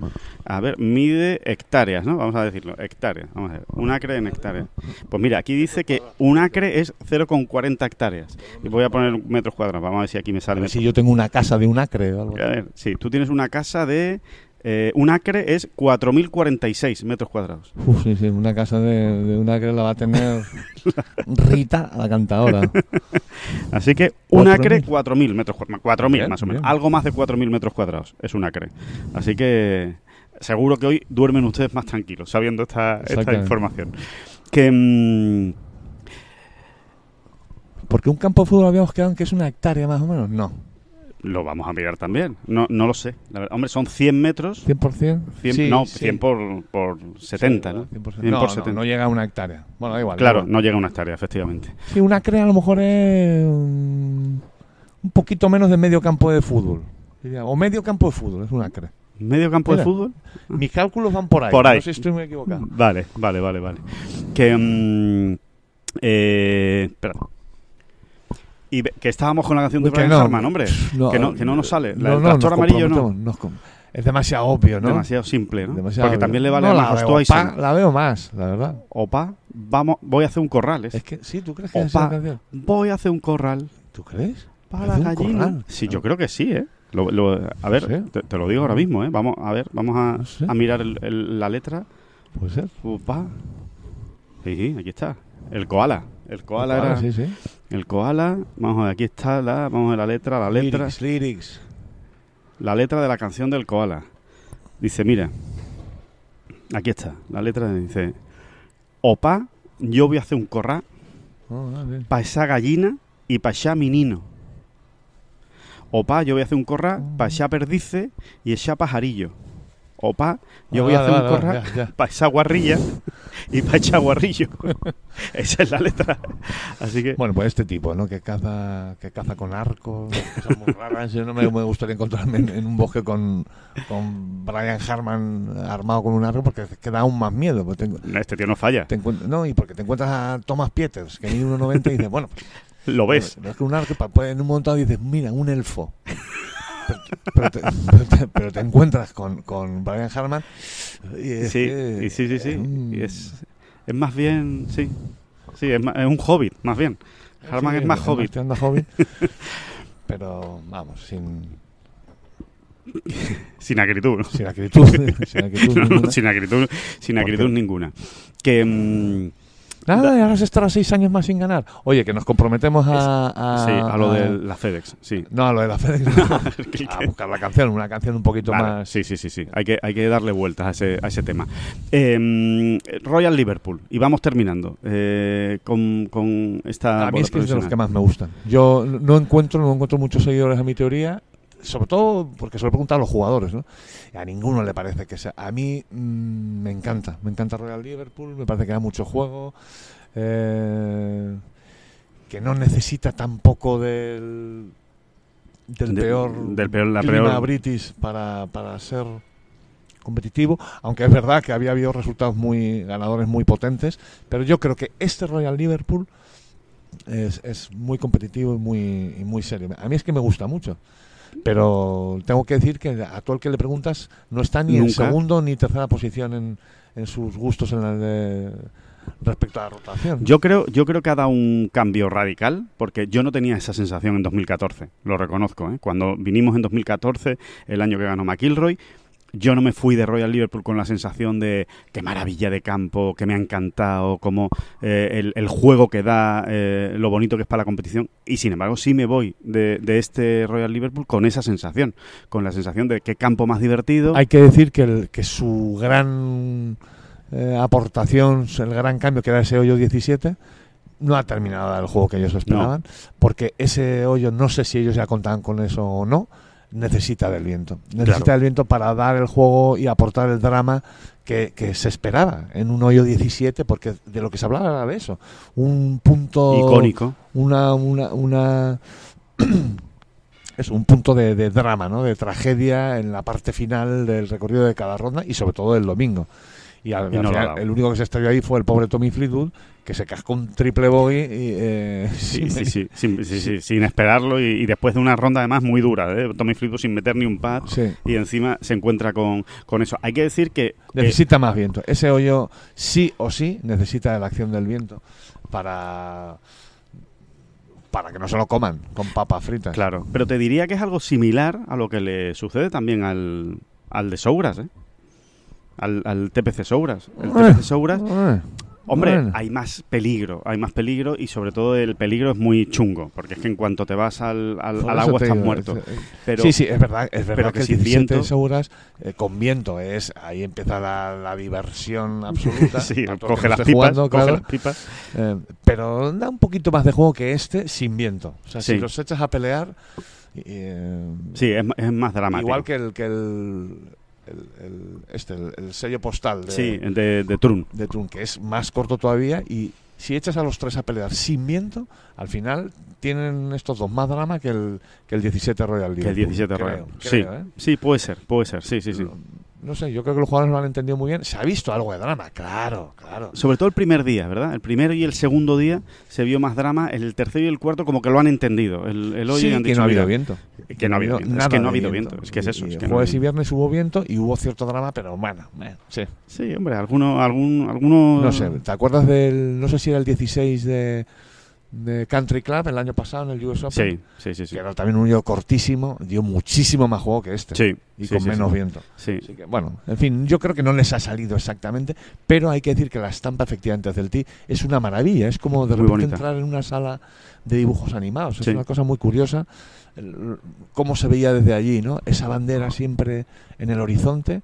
A ver, mide hectáreas, ¿no? Vamos a decirlo, hectáreas. Vamos a ver, un acre en hectáreas. Pues mira, aquí dice que un acre es 0,40 hectáreas. Y voy a poner metros cuadrados, vamos a ver si aquí me sale. si yo tengo una casa de un acre. O algo. A ver, sí, tú tienes una casa de eh, un acre es 4.046 metros cuadrados. Uf, sí, sí, una casa de, un acre la va a tener Rita la cantadora. Así que un acre, 4.000 metros cuadrados. 4.000 más o menos. Algo más de 4.000 metros cuadrados es un acre. Así que seguro que hoy duermen ustedes más tranquilos sabiendo esta, información. Que. Mm, porque un campo de fútbol habíamos quedado que es una hectárea más o menos. No lo vamos a mirar también. No, lo sé. hombre, son 100 metros. 100 por 100. no, 100 por, por 70, ¿no? 100 por no, 70. No, llega a una hectárea. Bueno, da igual. Claro, no llega a una hectárea, efectivamente. Sí, una crea a lo mejor es un poquito menos de medio campo de fútbol. O medio campo de fútbol, es una crea. ¿Medio campo de fútbol? Mis cálculos van por ahí. Por ahí. No sé si estoy muy equivocado. Vale, vale, vale, vale. Que... Mm, eh, y que estábamos con la canción de Brian no, hombre. que, no, que no nos eh, sale. La, el tractor amarillo no. Es demasiado obvio, ¿no? Demasiado simple, ¿no? Porque también le vale no, la, veo, la veo más, la verdad. Opa, vamos, voy a hacer un corral. ¿eh? Es, que sí, ¿tú crees que es una canción? voy a hacer un corral. ¿Tú crees? Para la gallina. Sí, yo creo que sí, ¿eh? a ver, te, lo digo ahora mismo, ¿eh? Vamos a ver, vamos a, mirar la letra. Puede ser. Opa. Sí, sí, aquí está. El koala. El koala, el koala El koala. Vamos a ver, aquí está la. Vamos a la letra, la letra. Lyrics, La letra de la canción del koala. Dice, mira. Aquí está. La letra dice. Opa, yo voy a hacer un corral. Oh, pa' esa gallina y pa' esa menino. Opa, yo voy a hacer un corral. Oh. pa' esa perdice y esa pajarillo. Opa, yo voy a hacer un corra para esa guarrilla y para echar guarrillo. esa es la letra. Así que... Bueno, pues este tipo, ¿no? Que caza, que caza con arco, muy raras. no me, gustaría encontrarme en, un bosque con, con Brian Harman armado con un arco porque queda da aún más miedo. este tío no falla. no, y porque te encuentras a Thomas Pieters, que mide 1,90 y dice bueno... Lo pues, ves. es que un arco, pues, en un montado dices, mira, un elfo. pero, te, encuentras con, con Brian Harman. Y es sí, sí, sí, sí. es, es más bien, sí. Sí, es, un hobby, más bien. Harman es más hobbit. hobby pero vamos, sin, sin acritud, ¿no? Sin acritud, sin acritud, sin acritud, ninguna. Que. Mm, Nada, ahora se estará seis años más sin ganar. Oye, que nos comprometemos a. sí, a lo de la FedEx, No, a lo de la FedEx. a buscar la canción, una canción un poquito más. Sí, sí, sí, sí. Hay que, hay que darle vueltas a ese, tema. Em, Royal Liverpool, y vamos terminando eh, con, con, esta. A mí es que es de los que más me gustan. Yo no encuentro, no encuentro muchos seguidores a mi teoría sobre todo porque se lo a los jugadores, ¿no? A ninguno le parece que sea. A mí mm, me encanta, me encanta Royal Liverpool, me parece que da mucho juego, eh, que no necesita tampoco del del de, peor del peor la British para, ser competitivo, aunque es verdad que había habido resultados muy ganadores muy potentes, pero yo creo que este Royal Liverpool es, es muy competitivo y muy, y muy serio. A mí es que me gusta mucho. Pero tengo que decir que a todo el que le preguntas no está ni en segundo ni tercera posición en, en sus gustos en respecto a la rotación. Yo creo, yo creo que ha dado un cambio radical, porque yo no tenía esa sensación en 2014, lo reconozco. ¿eh? Cuando vinimos en 2014, el año que ganó McIlroy, yo no me fui de Royal Liverpool con la sensación de qué maravilla de campo, que me ha encantado, como eh, el, juego que da, eh, lo bonito que es para la competición. Y sin embargo, sí me voy de, este Royal Liverpool con esa sensación, con la sensación de qué campo más divertido. Hay que decir que, el, que su gran eh, aportación, el gran cambio que da ese hoyo 17, no ha terminado el juego que ellos esperaban, porque ese hoyo no sé si ellos ya contaban con eso o no necesita del viento. Necesita del viento para dar el juego y aportar el drama que, que, se esperaba en un hoyo 17, porque de lo que se hablaba era de eso. Un punto. Icónico. Una. una, una es un punto de, de, drama, ¿no? De tragedia en la parte final del recorrido de cada ronda y sobre todo el domingo y, el único que se estalló ahí fue el pobre Tommy Fleetwood, que se cascó un triple bogey eh, sí, sí, sí, sin, esperarlo y, después de una ronda además muy dura, ¿eh? Tommy Fleetwood sin meter ni un pad y encima se encuentra con, con eso. Hay que decir que... Necesita más viento. Ese hoyo sí o sí necesita la acción del viento para para que no se lo coman con papas fritas. Claro, pero te diría que es algo similar a lo que le sucede también al, al de Sobras, ¿eh? al, al TPC Sobras. El TPC Sobras. Hombre, hay más peligro, hay más peligro y sobre todo el peligro es muy chungo, porque es que en cuanto te vas al, al, agua estás muerto. Eh, pero, sí, sí, es verdad, es verdad que, viento, seguras, eh, con viento es, ahí empieza la, diversión absoluta. sí, coge las, pipas, eh, pero da un poquito más de juego que este sin viento. O sea, si los echas a pelear... sí, es, más dramático. Igual que el... Que el el, este, el, sello postal de, de, Trun. De Trun, que es más corto todavía y si echas a los tres a pelear sin viento, al final tienen estos dos más drama que el, que el 17 Royal League. Que el 17 Royal. sí, ¿eh? sí, puede ser, puede ser, sí, sí, sí no sé, yo creo que los jugadores lo han entendido muy bien. Se ha visto algo de drama, claro, claro. Sobre todo el primer día, ¿verdad? El primero y el segundo día se vio más drama. El tercero y el cuarto como que lo han entendido. El, hoy sí, que no ha habido viento. Que no ha habido viento. Es que no ha habido viento. Es que es eso. que jueves y viernes hubo viento y hubo cierto drama, pero bueno. Eh, sí. sí, hombre, alguno, algún, alguno... No sé, ¿te acuerdas del, no sé si era el 16 de de Country Club el año pasado en el US Open. Sí, sí, sí. Que era también un cortísimo, dio muchísimo más juego que este. y con menos viento. bueno, en fin, yo creo que no les ha salido exactamente, pero hay que decir que la estampa efectivamente del ti es una maravilla. Es como de repente entrar en una sala de dibujos animados. Es una cosa muy curiosa cómo se veía desde allí, ¿no? Esa bandera siempre en el horizonte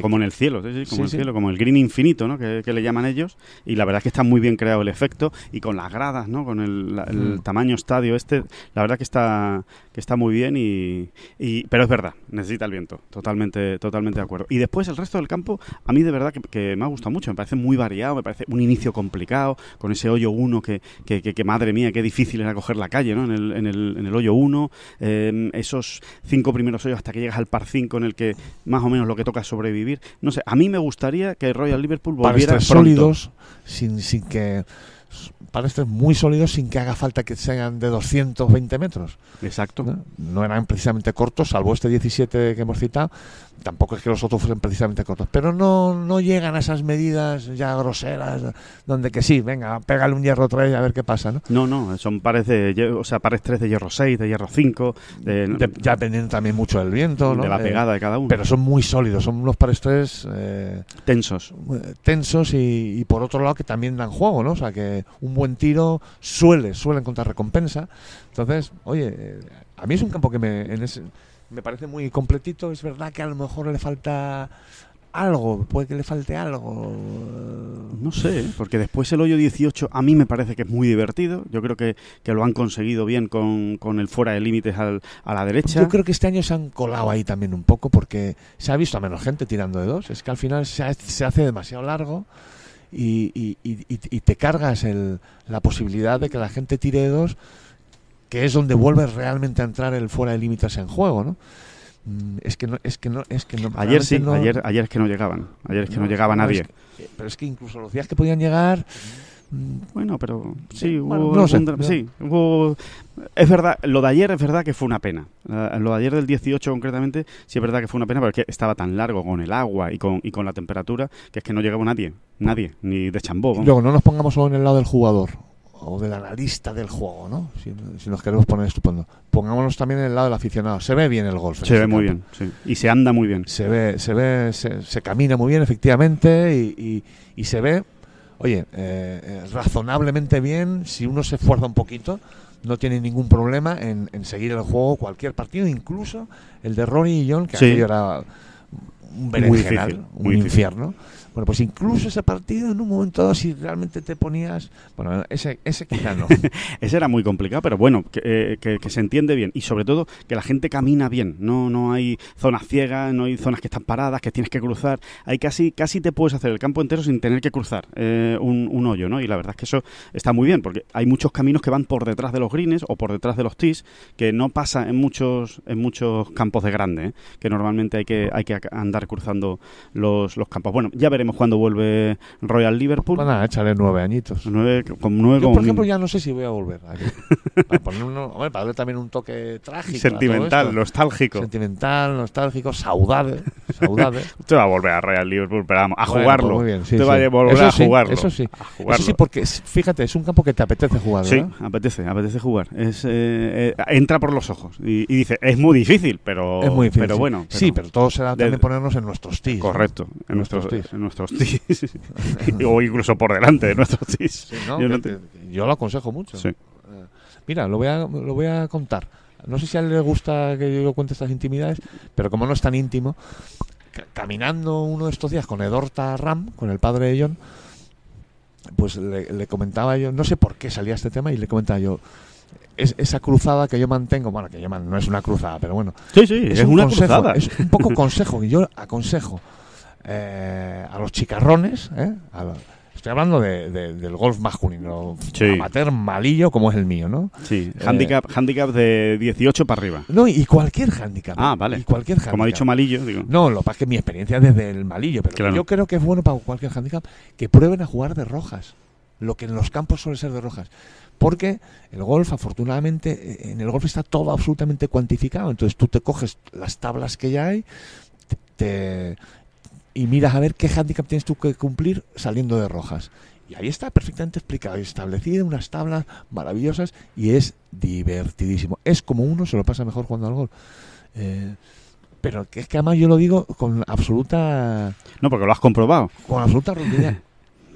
como en el cielo, como el cielo, como el green infinito, ¿no? Que, le llaman ellos. Y la verdad es que está muy bien creado el efecto y con las gradas, ¿no? Con el, mm. tamaño estadio este, la verdad que está que está muy bien y, pero es verdad, necesita el viento, totalmente totalmente de acuerdo. Y después el resto del campo a mí de verdad que, me ha gustado mucho, me parece muy variado, me parece un inicio complicado con ese hoyo 1 que, que, madre mía, qué difícil era coger la calle, ¿no? En el, en el, hoyo 1, eh, esos cinco primeros hoyos hasta que llegas al par 5 en el que más o menos lo que tocas sobrevivir. No sé, a mí me gustaría que el Royal Liverpool volviera para sólidos, sin, sin que para muy sólidos sin que haga falta que sean de 220 metros. Exacto. ¿no? no, eran precisamente cortos, salvo este 17 que hemos citado, tampoco es que los otros fueran precisamente cortos, pero no, no llegan a esas medidas ya groseras, donde que sí, venga, pégale un hierro 3 a ver qué pasa, ¿no? No, no, son pares de, o sea, pares 3 de hierro 6, de hierro 5, ya dependiendo también mucho del viento, ¿no? De la eh, pegada de cada uno. Pero son muy sólidos, son unos pares 3... Eh, tensos. Eh, tensos y, por otro lado que también dan juego, ¿no? O sea, que un buen tiro suele, suele encontrar recompensa. Entonces, oye, a mí es un campo que me... En me parece muy completito. Es verdad que a lo mejor le falta algo, puede que le falte algo. No sé, ¿eh? porque después el hoyo 18 a mí me parece que es muy divertido. Yo creo que, lo han conseguido bien con, el fuera de límites a la derecha. Yo creo que este año se han colado ahí también un poco porque se ha visto a menos gente tirando de dos. Es que al final se, se hace demasiado largo y, y, y te cargas el, la posibilidad de que la gente tire de dos que es donde vuelve realmente a entrar el fuera de límites en juego, ¿no? Mm, es que no, es que no, es que no. Ayer sí, ayer, ayer es que no llegaban, ayer es que no, llegaba nadie. Eh, pero es que incluso los días que podían llegar. Mm, bueno, pero mm, eh, sí, hubo, sí es verdad, lo de ayer es verdad que fue una pena. Eh, lo de ayer del 18 concretamente, sí es verdad que fue una pena, porque estaba tan largo con el agua y con, y con la temperatura que es que no llegaba nadie, nadie, ni de chambó. Luego, no nos pongamos solo en el lado del jugador o del analista del juego, ¿no? Si, nos queremos poner estupendo. Pongámonos también en el lado del aficionado. Se ve bien el golf. Se ve muy bien, sí. Y se anda muy bien. Se ve, se ve, se, camina muy bien, efectivamente, y, se ve, oye, eh, eh, razonablemente bien, si uno se esfuerza un poquito, no tiene ningún problema en, seguir el juego cualquier partido, incluso el de Ronnie y John, que aquello era un berenjenal, muy un infierno. Bueno, pues incluso ese partido en un momento dado, si realmente te ponías... Bueno, ese, ese quizá no. ese era muy complicado, pero bueno, eh, que, se entiende bien. Y sobre todo, que la gente camina bien. No, no hay zonas ciegas, no hay zonas que están paradas, que tienes que cruzar. Hay casi, casi te puedes hacer el campo entero sin tener que cruzar eh, un, hoyo, ¿no? Y la verdad es que eso está muy bien, porque hay muchos caminos que van por detrás de los greens o por detrás de los tees, que no pasa en muchos, en muchos campos de grande, ¿eh? que normalmente hay que, hay que andar cruzando los, los campos. Bueno, ya veremos cuando vuelve Royal Liverpool. Van a echarle nueve añitos. Nueve, con nueve Yo, por ejemplo, ya no sé si voy a volver. para, uno, para darle también un toque trágico. Sentimental, nostálgico. Sentimental, nostálgico, saudade. saudade. Usted va a volver a Royal Liverpool, pero vamos, a jugarlo. te pues Usted va a volver a jugarlo. Eso sí. Eso sí, porque fíjate, es un campo que te apetece jugar. Sí, apetece, apetece jugar. Eh, eh, entra por los ojos y, dice, es muy difícil, pero, pero bueno. sí, pero todo será de, ponernos en nuestros tíos. Correcto, en nuestros, nuestros nuestros o incluso por delante de nuestros TIS. yo, lo aconsejo mucho. Eh, mira, lo voy, a, lo voy a contar. No sé si a él le gusta que yo cuente estas intimidades, pero como no es tan íntimo, caminando uno de estos días con Edorta Ram, con el padre de John, pues le, comentaba yo, no sé por qué salía este tema, y le comentaba yo, esa cruzada que yo mantengo, bueno, que yo no es una cruzada, pero bueno. Sí, sí, es, un Es un poco consejo, que yo aconsejo. Eh, a los chicarrones, eh, estoy hablando del golf masculino, sí. amateur malillo como es el mío, ¿no? Sí, eh, handicap, de 18 para arriba. No, y cualquier handicap. Ah, vale. Y cualquier Como ha dicho malillo, digo. No, lo que pasa es que mi experiencia desde el malillo, pero yo creo que es bueno para cualquier handicap que prueben a jugar de rojas, lo que en los campos suele ser de rojas. Porque el golf, afortunadamente, en el golf está todo absolutamente cuantificado. Entonces tú te coges las tablas que ya hay, te y miras a ver qué handicap tienes tú que cumplir saliendo de rojas. Y ahí está perfectamente explicado y establecido, unas tablas maravillosas y es divertidísimo. Es como uno se lo pasa mejor jugando al gol. Eh, pero es que además yo lo digo con absoluta... No, porque lo has comprobado. Con absoluta rutina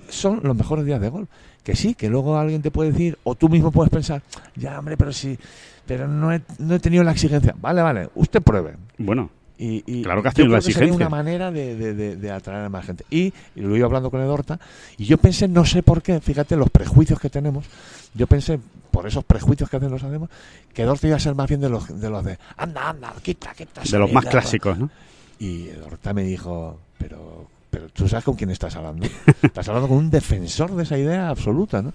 Son los mejores días de gol. Que sí, que luego alguien te puede decir, o tú mismo puedes pensar, ya hombre, pero sí, pero no he, no he tenido la exigencia. Vale, vale, usted pruebe. Bueno. Y, y claro que una manera de, atraer a más gente. Y, lo iba hablando con Edorta, y yo pensé, no sé por qué, fíjate los prejuicios que tenemos, yo pensé, por esos prejuicios que hacen los hacemos, que Edorta iba a ser más bien de los de, los de anda, anda, quita, quita. De los más clásicos, Y Edorta me dijo, pero, pero tú sabes con quién estás hablando. estás hablando con un defensor de esa idea absoluta, ¿no?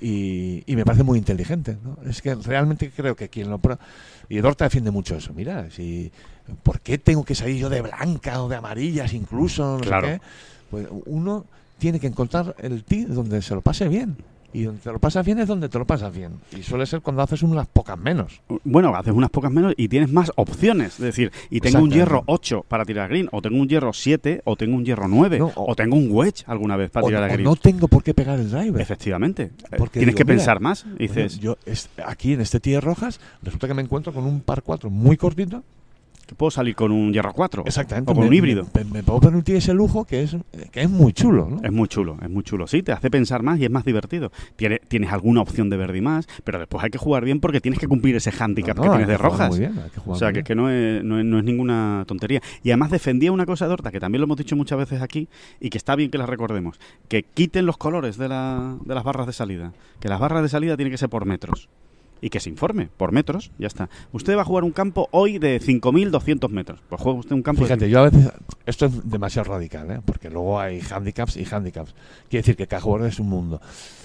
Y, me parece muy inteligente. Es que realmente creo que quien lo... Y Edorta defiende mucho eso. Mira, si ¿por qué tengo que salir yo de blanca o de amarillas incluso? claro. Pues uno tiene que encontrar el ti donde se lo pase bien. Y donde te lo pasas bien es donde te lo pasas bien. Y suele ser cuando haces unas pocas menos. Uh, bueno, haces unas pocas menos y tienes más opciones. Es decir, y tengo un hierro 8 para tirar green, o tengo un hierro 7, o tengo un hierro 9, o, tengo un wedge alguna vez para tirar green. O no tengo por qué pegar el driver. Efectivamente. Eh, tienes que pensar más. Dices, yo es, aquí en este tierra rojas resulta que me encuentro con un par 4 muy cortito puedo salir con un Hierro 4. Exactamente. O con un híbrido. Me, puedo permitir ese lujo que es, es muy chulo, Es muy chulo, es muy chulo. Sí, te hace pensar más y es más divertido. Tienes, tienes alguna opción de verde y más, pero después hay que jugar bien porque tienes que cumplir ese handicap que tienes de rojas. o sea, que, no es, ninguna tontería. Y además defendía una cosa de Horta, que también lo hemos dicho muchas veces aquí y que está bien que la recordemos, que quiten los colores de, de las barras de salida. Que las barras de salida tienen que ser por metros y que se informe por metros, ya está. Usted va a jugar un campo hoy de 5.200 metros. Pues juega usted un campo. Fíjate, yo a veces. Esto es demasiado radical, ¿eh? porque luego hay handicaps y handicaps. Quiere decir que cada jugador es un mundo.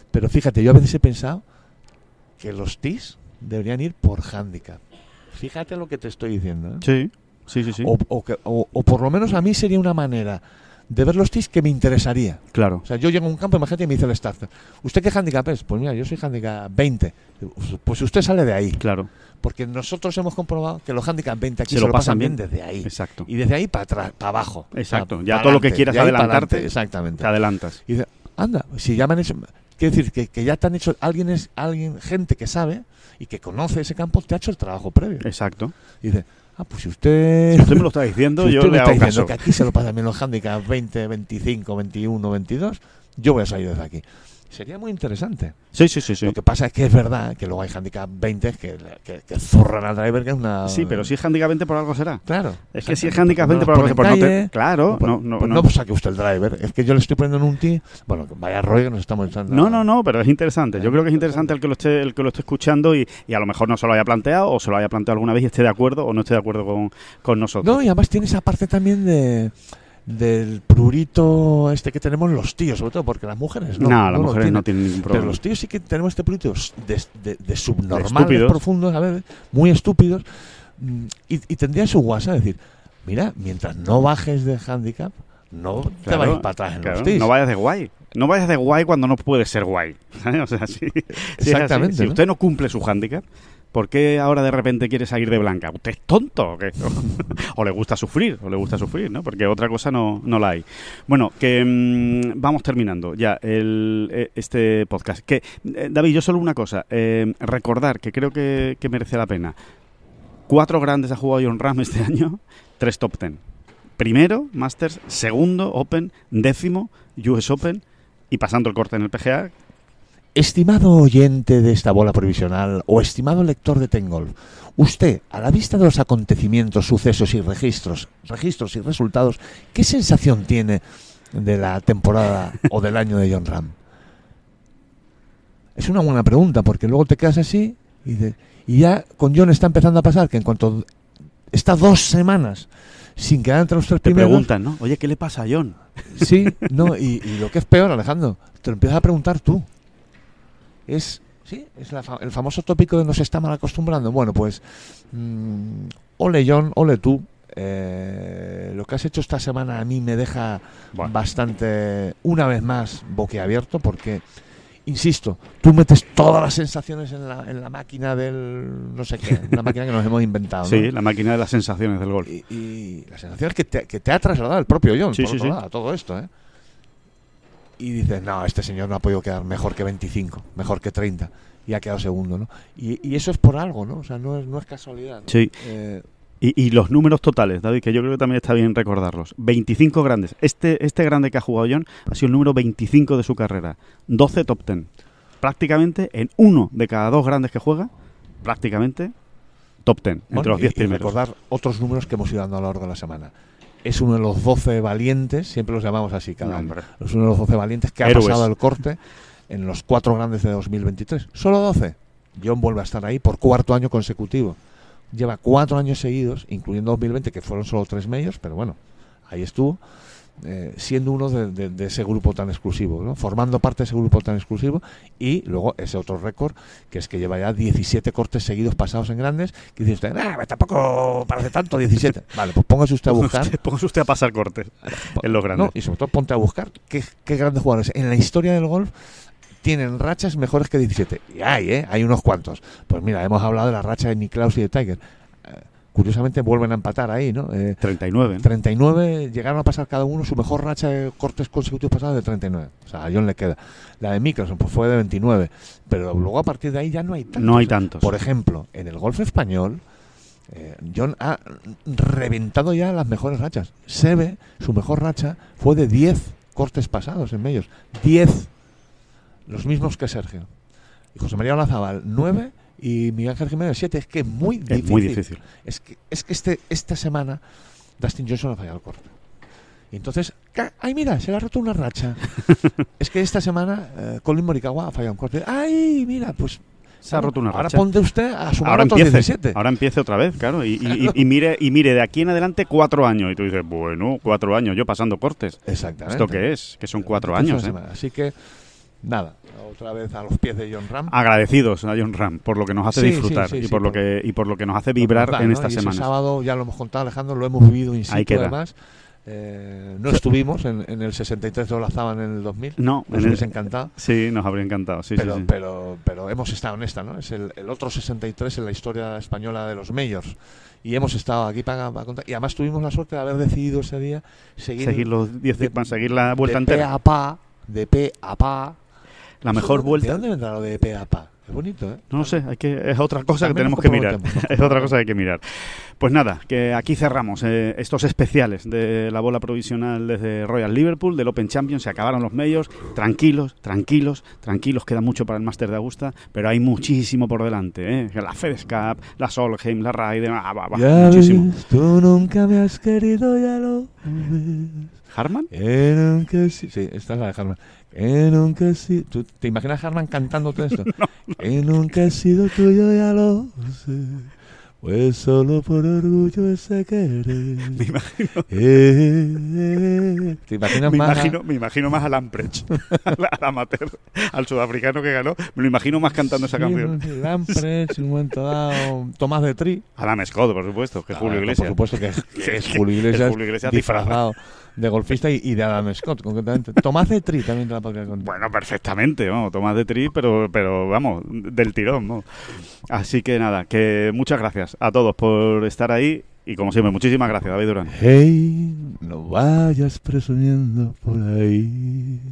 Pero fíjate, yo a veces he pensado que los TIS deberían ir por handicap. Fíjate lo que te estoy diciendo. ¿eh? Sí, sí, sí. sí. O, o por lo menos a mí sería una manera de ver los tics que me interesaría. Claro. O sea, yo llego a un campo, imagínate, y me dice el staff, ¿usted qué handicap es? Pues mira, yo soy handicap 20. Pues, pues usted sale de ahí. Claro. Porque nosotros hemos comprobado que los handicap 20 aquí se, lo, pasan bien. desde ahí. Exacto. Y desde ahí para atrás, para abajo. Exacto. ya todo lo que quieras adelantarte. exactamente. Te adelantas. Y dice, anda, si ya me han hecho... Quiero decir que, ya te han hecho, alguien es, alguien, gente que sabe y que conoce ese campo, te ha hecho el trabajo previo. Exacto. dice, Ah, pues si usted... Si usted me lo está diciendo, si yo le hago caso. que aquí se lo pasan bien los handicaps 20, 25, 21, 22, yo voy a salir de aquí. Sería muy interesante. Sí, sí, sí, sí. Lo que pasa es que es verdad que luego hay handicap 20 que, que, zurran al driver que es una... Sí, pero si es handicap 20 por algo será. Claro. Es que si es handicap 20 por algo será. No Claro. No, no, no, pues no. saque usted el driver. Es que yo le estoy poniendo un ti. Bueno, vaya rollo que nos estamos echando. No, no, no, pero es interesante. Yo creo que es interesante el que lo esté, el que lo esté escuchando y, a lo mejor no se lo haya planteado o se lo haya planteado alguna vez y esté de acuerdo o no esté de acuerdo con, con nosotros. No, y además tiene esa parte también de del prurito este que tenemos los tíos, sobre todo porque las mujeres no. las mujeres tienen, no tienen ningún problema. Pero los tíos sí que tenemos este prurito de, de, de subnormales profundos, a veces, muy estúpidos, mm, y, y tendrían su guasa decir, mira, mientras no bajes de handicap, no te vayas para atrás en los tíos. No vayas de guay. No vayas de guay cuando no puedes ser guay. O sea, Exactamente. si usted no cumple su handicap, ¿Por qué ahora de repente quiere salir de blanca? ¿Usted es tonto o o le gusta sufrir, o le gusta sufrir, ¿no? Porque otra cosa no, no la hay. Bueno, que mm, vamos terminando ya e, este podcast. Que, eh, David, yo solo una cosa. Eh, recordar que creo que, merece la pena. Cuatro grandes ha jugado John Ram este año, tres top ten. Primero, Masters, segundo, Open, décimo, US Open y pasando el corte en el PGA, Estimado oyente de esta bola provisional o estimado lector de Tengol, usted, a la vista de los acontecimientos, sucesos y registros, registros y resultados, ¿qué sensación tiene de la temporada o del año de John Ram? Es una buena pregunta, porque luego te quedas así y, de, ya con John está empezando a pasar que en cuanto está dos semanas sin quedar entre los tres primeros... Te preguntan, ¿no? Oye, ¿qué le pasa a John? Sí, no, y, y lo que es peor, Alejandro, te lo empiezas a preguntar tú es sí es el famoso tópico de nos está mal acostumbrando bueno pues mm, ole John ole tú eh, lo que has hecho esta semana a mí me deja bastante una vez más boquiabierto porque insisto, tú metes todas las sensaciones en la, en la, máquina del no sé qué, la máquina que nos hemos inventado. Sí, la máquina de las sensaciones del gol. Y, y las sensaciones que te, ha trasladado el propio John, sí, todo esto, ¿eh? y dices, no, este señor no ha podido quedar mejor que 25, mejor que 30, y ha quedado segundo, ¿no? Y, eso es por algo, ¿no? O sea, no es, no es casualidad. Eh, y, los números totales, David, que yo creo que también está bien recordarlos. 25 grandes. Este, este grande que ha jugado John ha sido el número 25 de su carrera. 12 top 10. Prácticamente en uno de cada dos grandes que juega, prácticamente top 10, entre los 10 primeros. recordar otros números que hemos ido dando a lo largo de la semana es uno de los 12 valientes, siempre los llamamos así cada año, es uno de los 12 valientes que ha pasado el corte en los cuatro grandes de 2023. Solo 12. John vuelve a estar ahí por cuarto año consecutivo. Lleva cuatro años seguidos, incluyendo 2020, que fueron solo tres medios, pero bueno, ahí estuvo. Eh, siendo uno de, ese grupo tan exclusivo, ¿no? formando parte de ese grupo tan exclusivo y luego ese otro récord que es que lleva ya 17 cortes seguidos pasados en grandes que dice usted, tampoco parece tanto 17, vale, pues póngase usted a buscar póngase usted a pasar cortes en los grandes y sobre todo ponte a buscar qué, grandes jugadores en la historia del golf tienen rachas mejores que 17 y hay, ¿eh? hay unos cuantos pues mira, hemos hablado de la racha de Niklaus y de Tiger eh, curiosamente vuelven a empatar ahí, ¿no? 39. Eh, 39, llegaron a pasar cada uno su mejor racha de cortes consecutivos pasados de 39. O sea, a John le queda. La de Microsoft pues, fue de 29, pero luego a partir de ahí ya no hay tantos. No hay tantos. Por ejemplo, en el golf español, eh, John ha reventado ya las mejores rachas. Seve, su mejor racha fue de 10 cortes pasados en medios. 10. Los mismos que Sergio. Y José María Olazabal, 9 y Miguel Ángel Jiménez 7. Es que es muy difícil. Es muy difícil. Es que, es que este, esta semana Dustin Johnson ha fallado el corte. Y entonces, ¡ay, mira! Se le ha roto una racha. es que esta semana eh, Colin Morikawa ha fallado un corte. ¡Ay, mira! Pues se ha roto una racha. Ahora ponte usted a sumar ahora empiece, 17. Ahora empiece otra vez, claro. Y, mire, y mire, de aquí en adelante cuatro años. Y tú dices, bueno, cuatro años, yo pasando cortes. Exactamente. ¿Esto qué es? Que son cuatro años. ¿eh? Así que nada, otra vez a los pies de John Ram. Agradecidos a John Ram por lo que nos hace disfrutar y por lo que y por lo que nos hace vibrar en esta semana. El sábado ya lo hemos contado Alejandro, lo hemos vivido in además. Eh, no estuvimos en, el 63 de lanzaban en el 2000 no nos hubiese encantado sí nos habría encantado sí, pero, sí, pero hemos estado en esta no es el, otro 63 en la historia española de los mayors y hemos estado aquí para, contar y además tuvimos la suerte de haber decidido ese día seguir, seguir los seguir la vuelta de a pa, de pe a pa la mejor vuelta. ¿De dónde vendrá lo de Peapa? Es bonito, ¿eh? No sé, hay que, es otra cosa que tenemos que mirar. es otra cosa que hay que mirar. Pues nada, que aquí cerramos eh, estos especiales de la bola provisional desde Royal Liverpool, del Open Champions. Se acabaron los medios. Tranquilos, tranquilos, tranquilos. Queda mucho para el Máster de Augusta, pero hay muchísimo por delante. ¿eh? La FedEx Cup, la Solheim, la Ryder ah, muchísimo. tú nunca me has querido, ya lo ves. ¿Harman? sí. sí, esta es la de Harman. ¿Tú te imaginas a Harman cantando todo esto? no. nunca he sido tuyo, ya lo sé. Pues solo por orgullo ese querer. Me imagino. Eh. ¿Te imaginas me, más imagino a... me imagino más a Lamprecht, al, al, amateur, al sudafricano que ganó. Me lo imagino más cantando esa canción. Lamprecht, un momento dado. Tomás de Tri. Adam Scott, por supuesto, que es Julio Iglesias. Por supuesto que, es, Julio Iglesias, disfrazado. De golfista y, de Adam Scott, concretamente. Tomás de Tri también te la podría contar. Bueno, perfectamente, vamos, Tomás de Tri, pero, pero vamos, del tirón, ¿no? Así que nada, que muchas gracias a todos por estar ahí y como siempre, muchísimas gracias, David Durán. Hey, no vayas presumiendo por ahí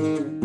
Mm-hmm.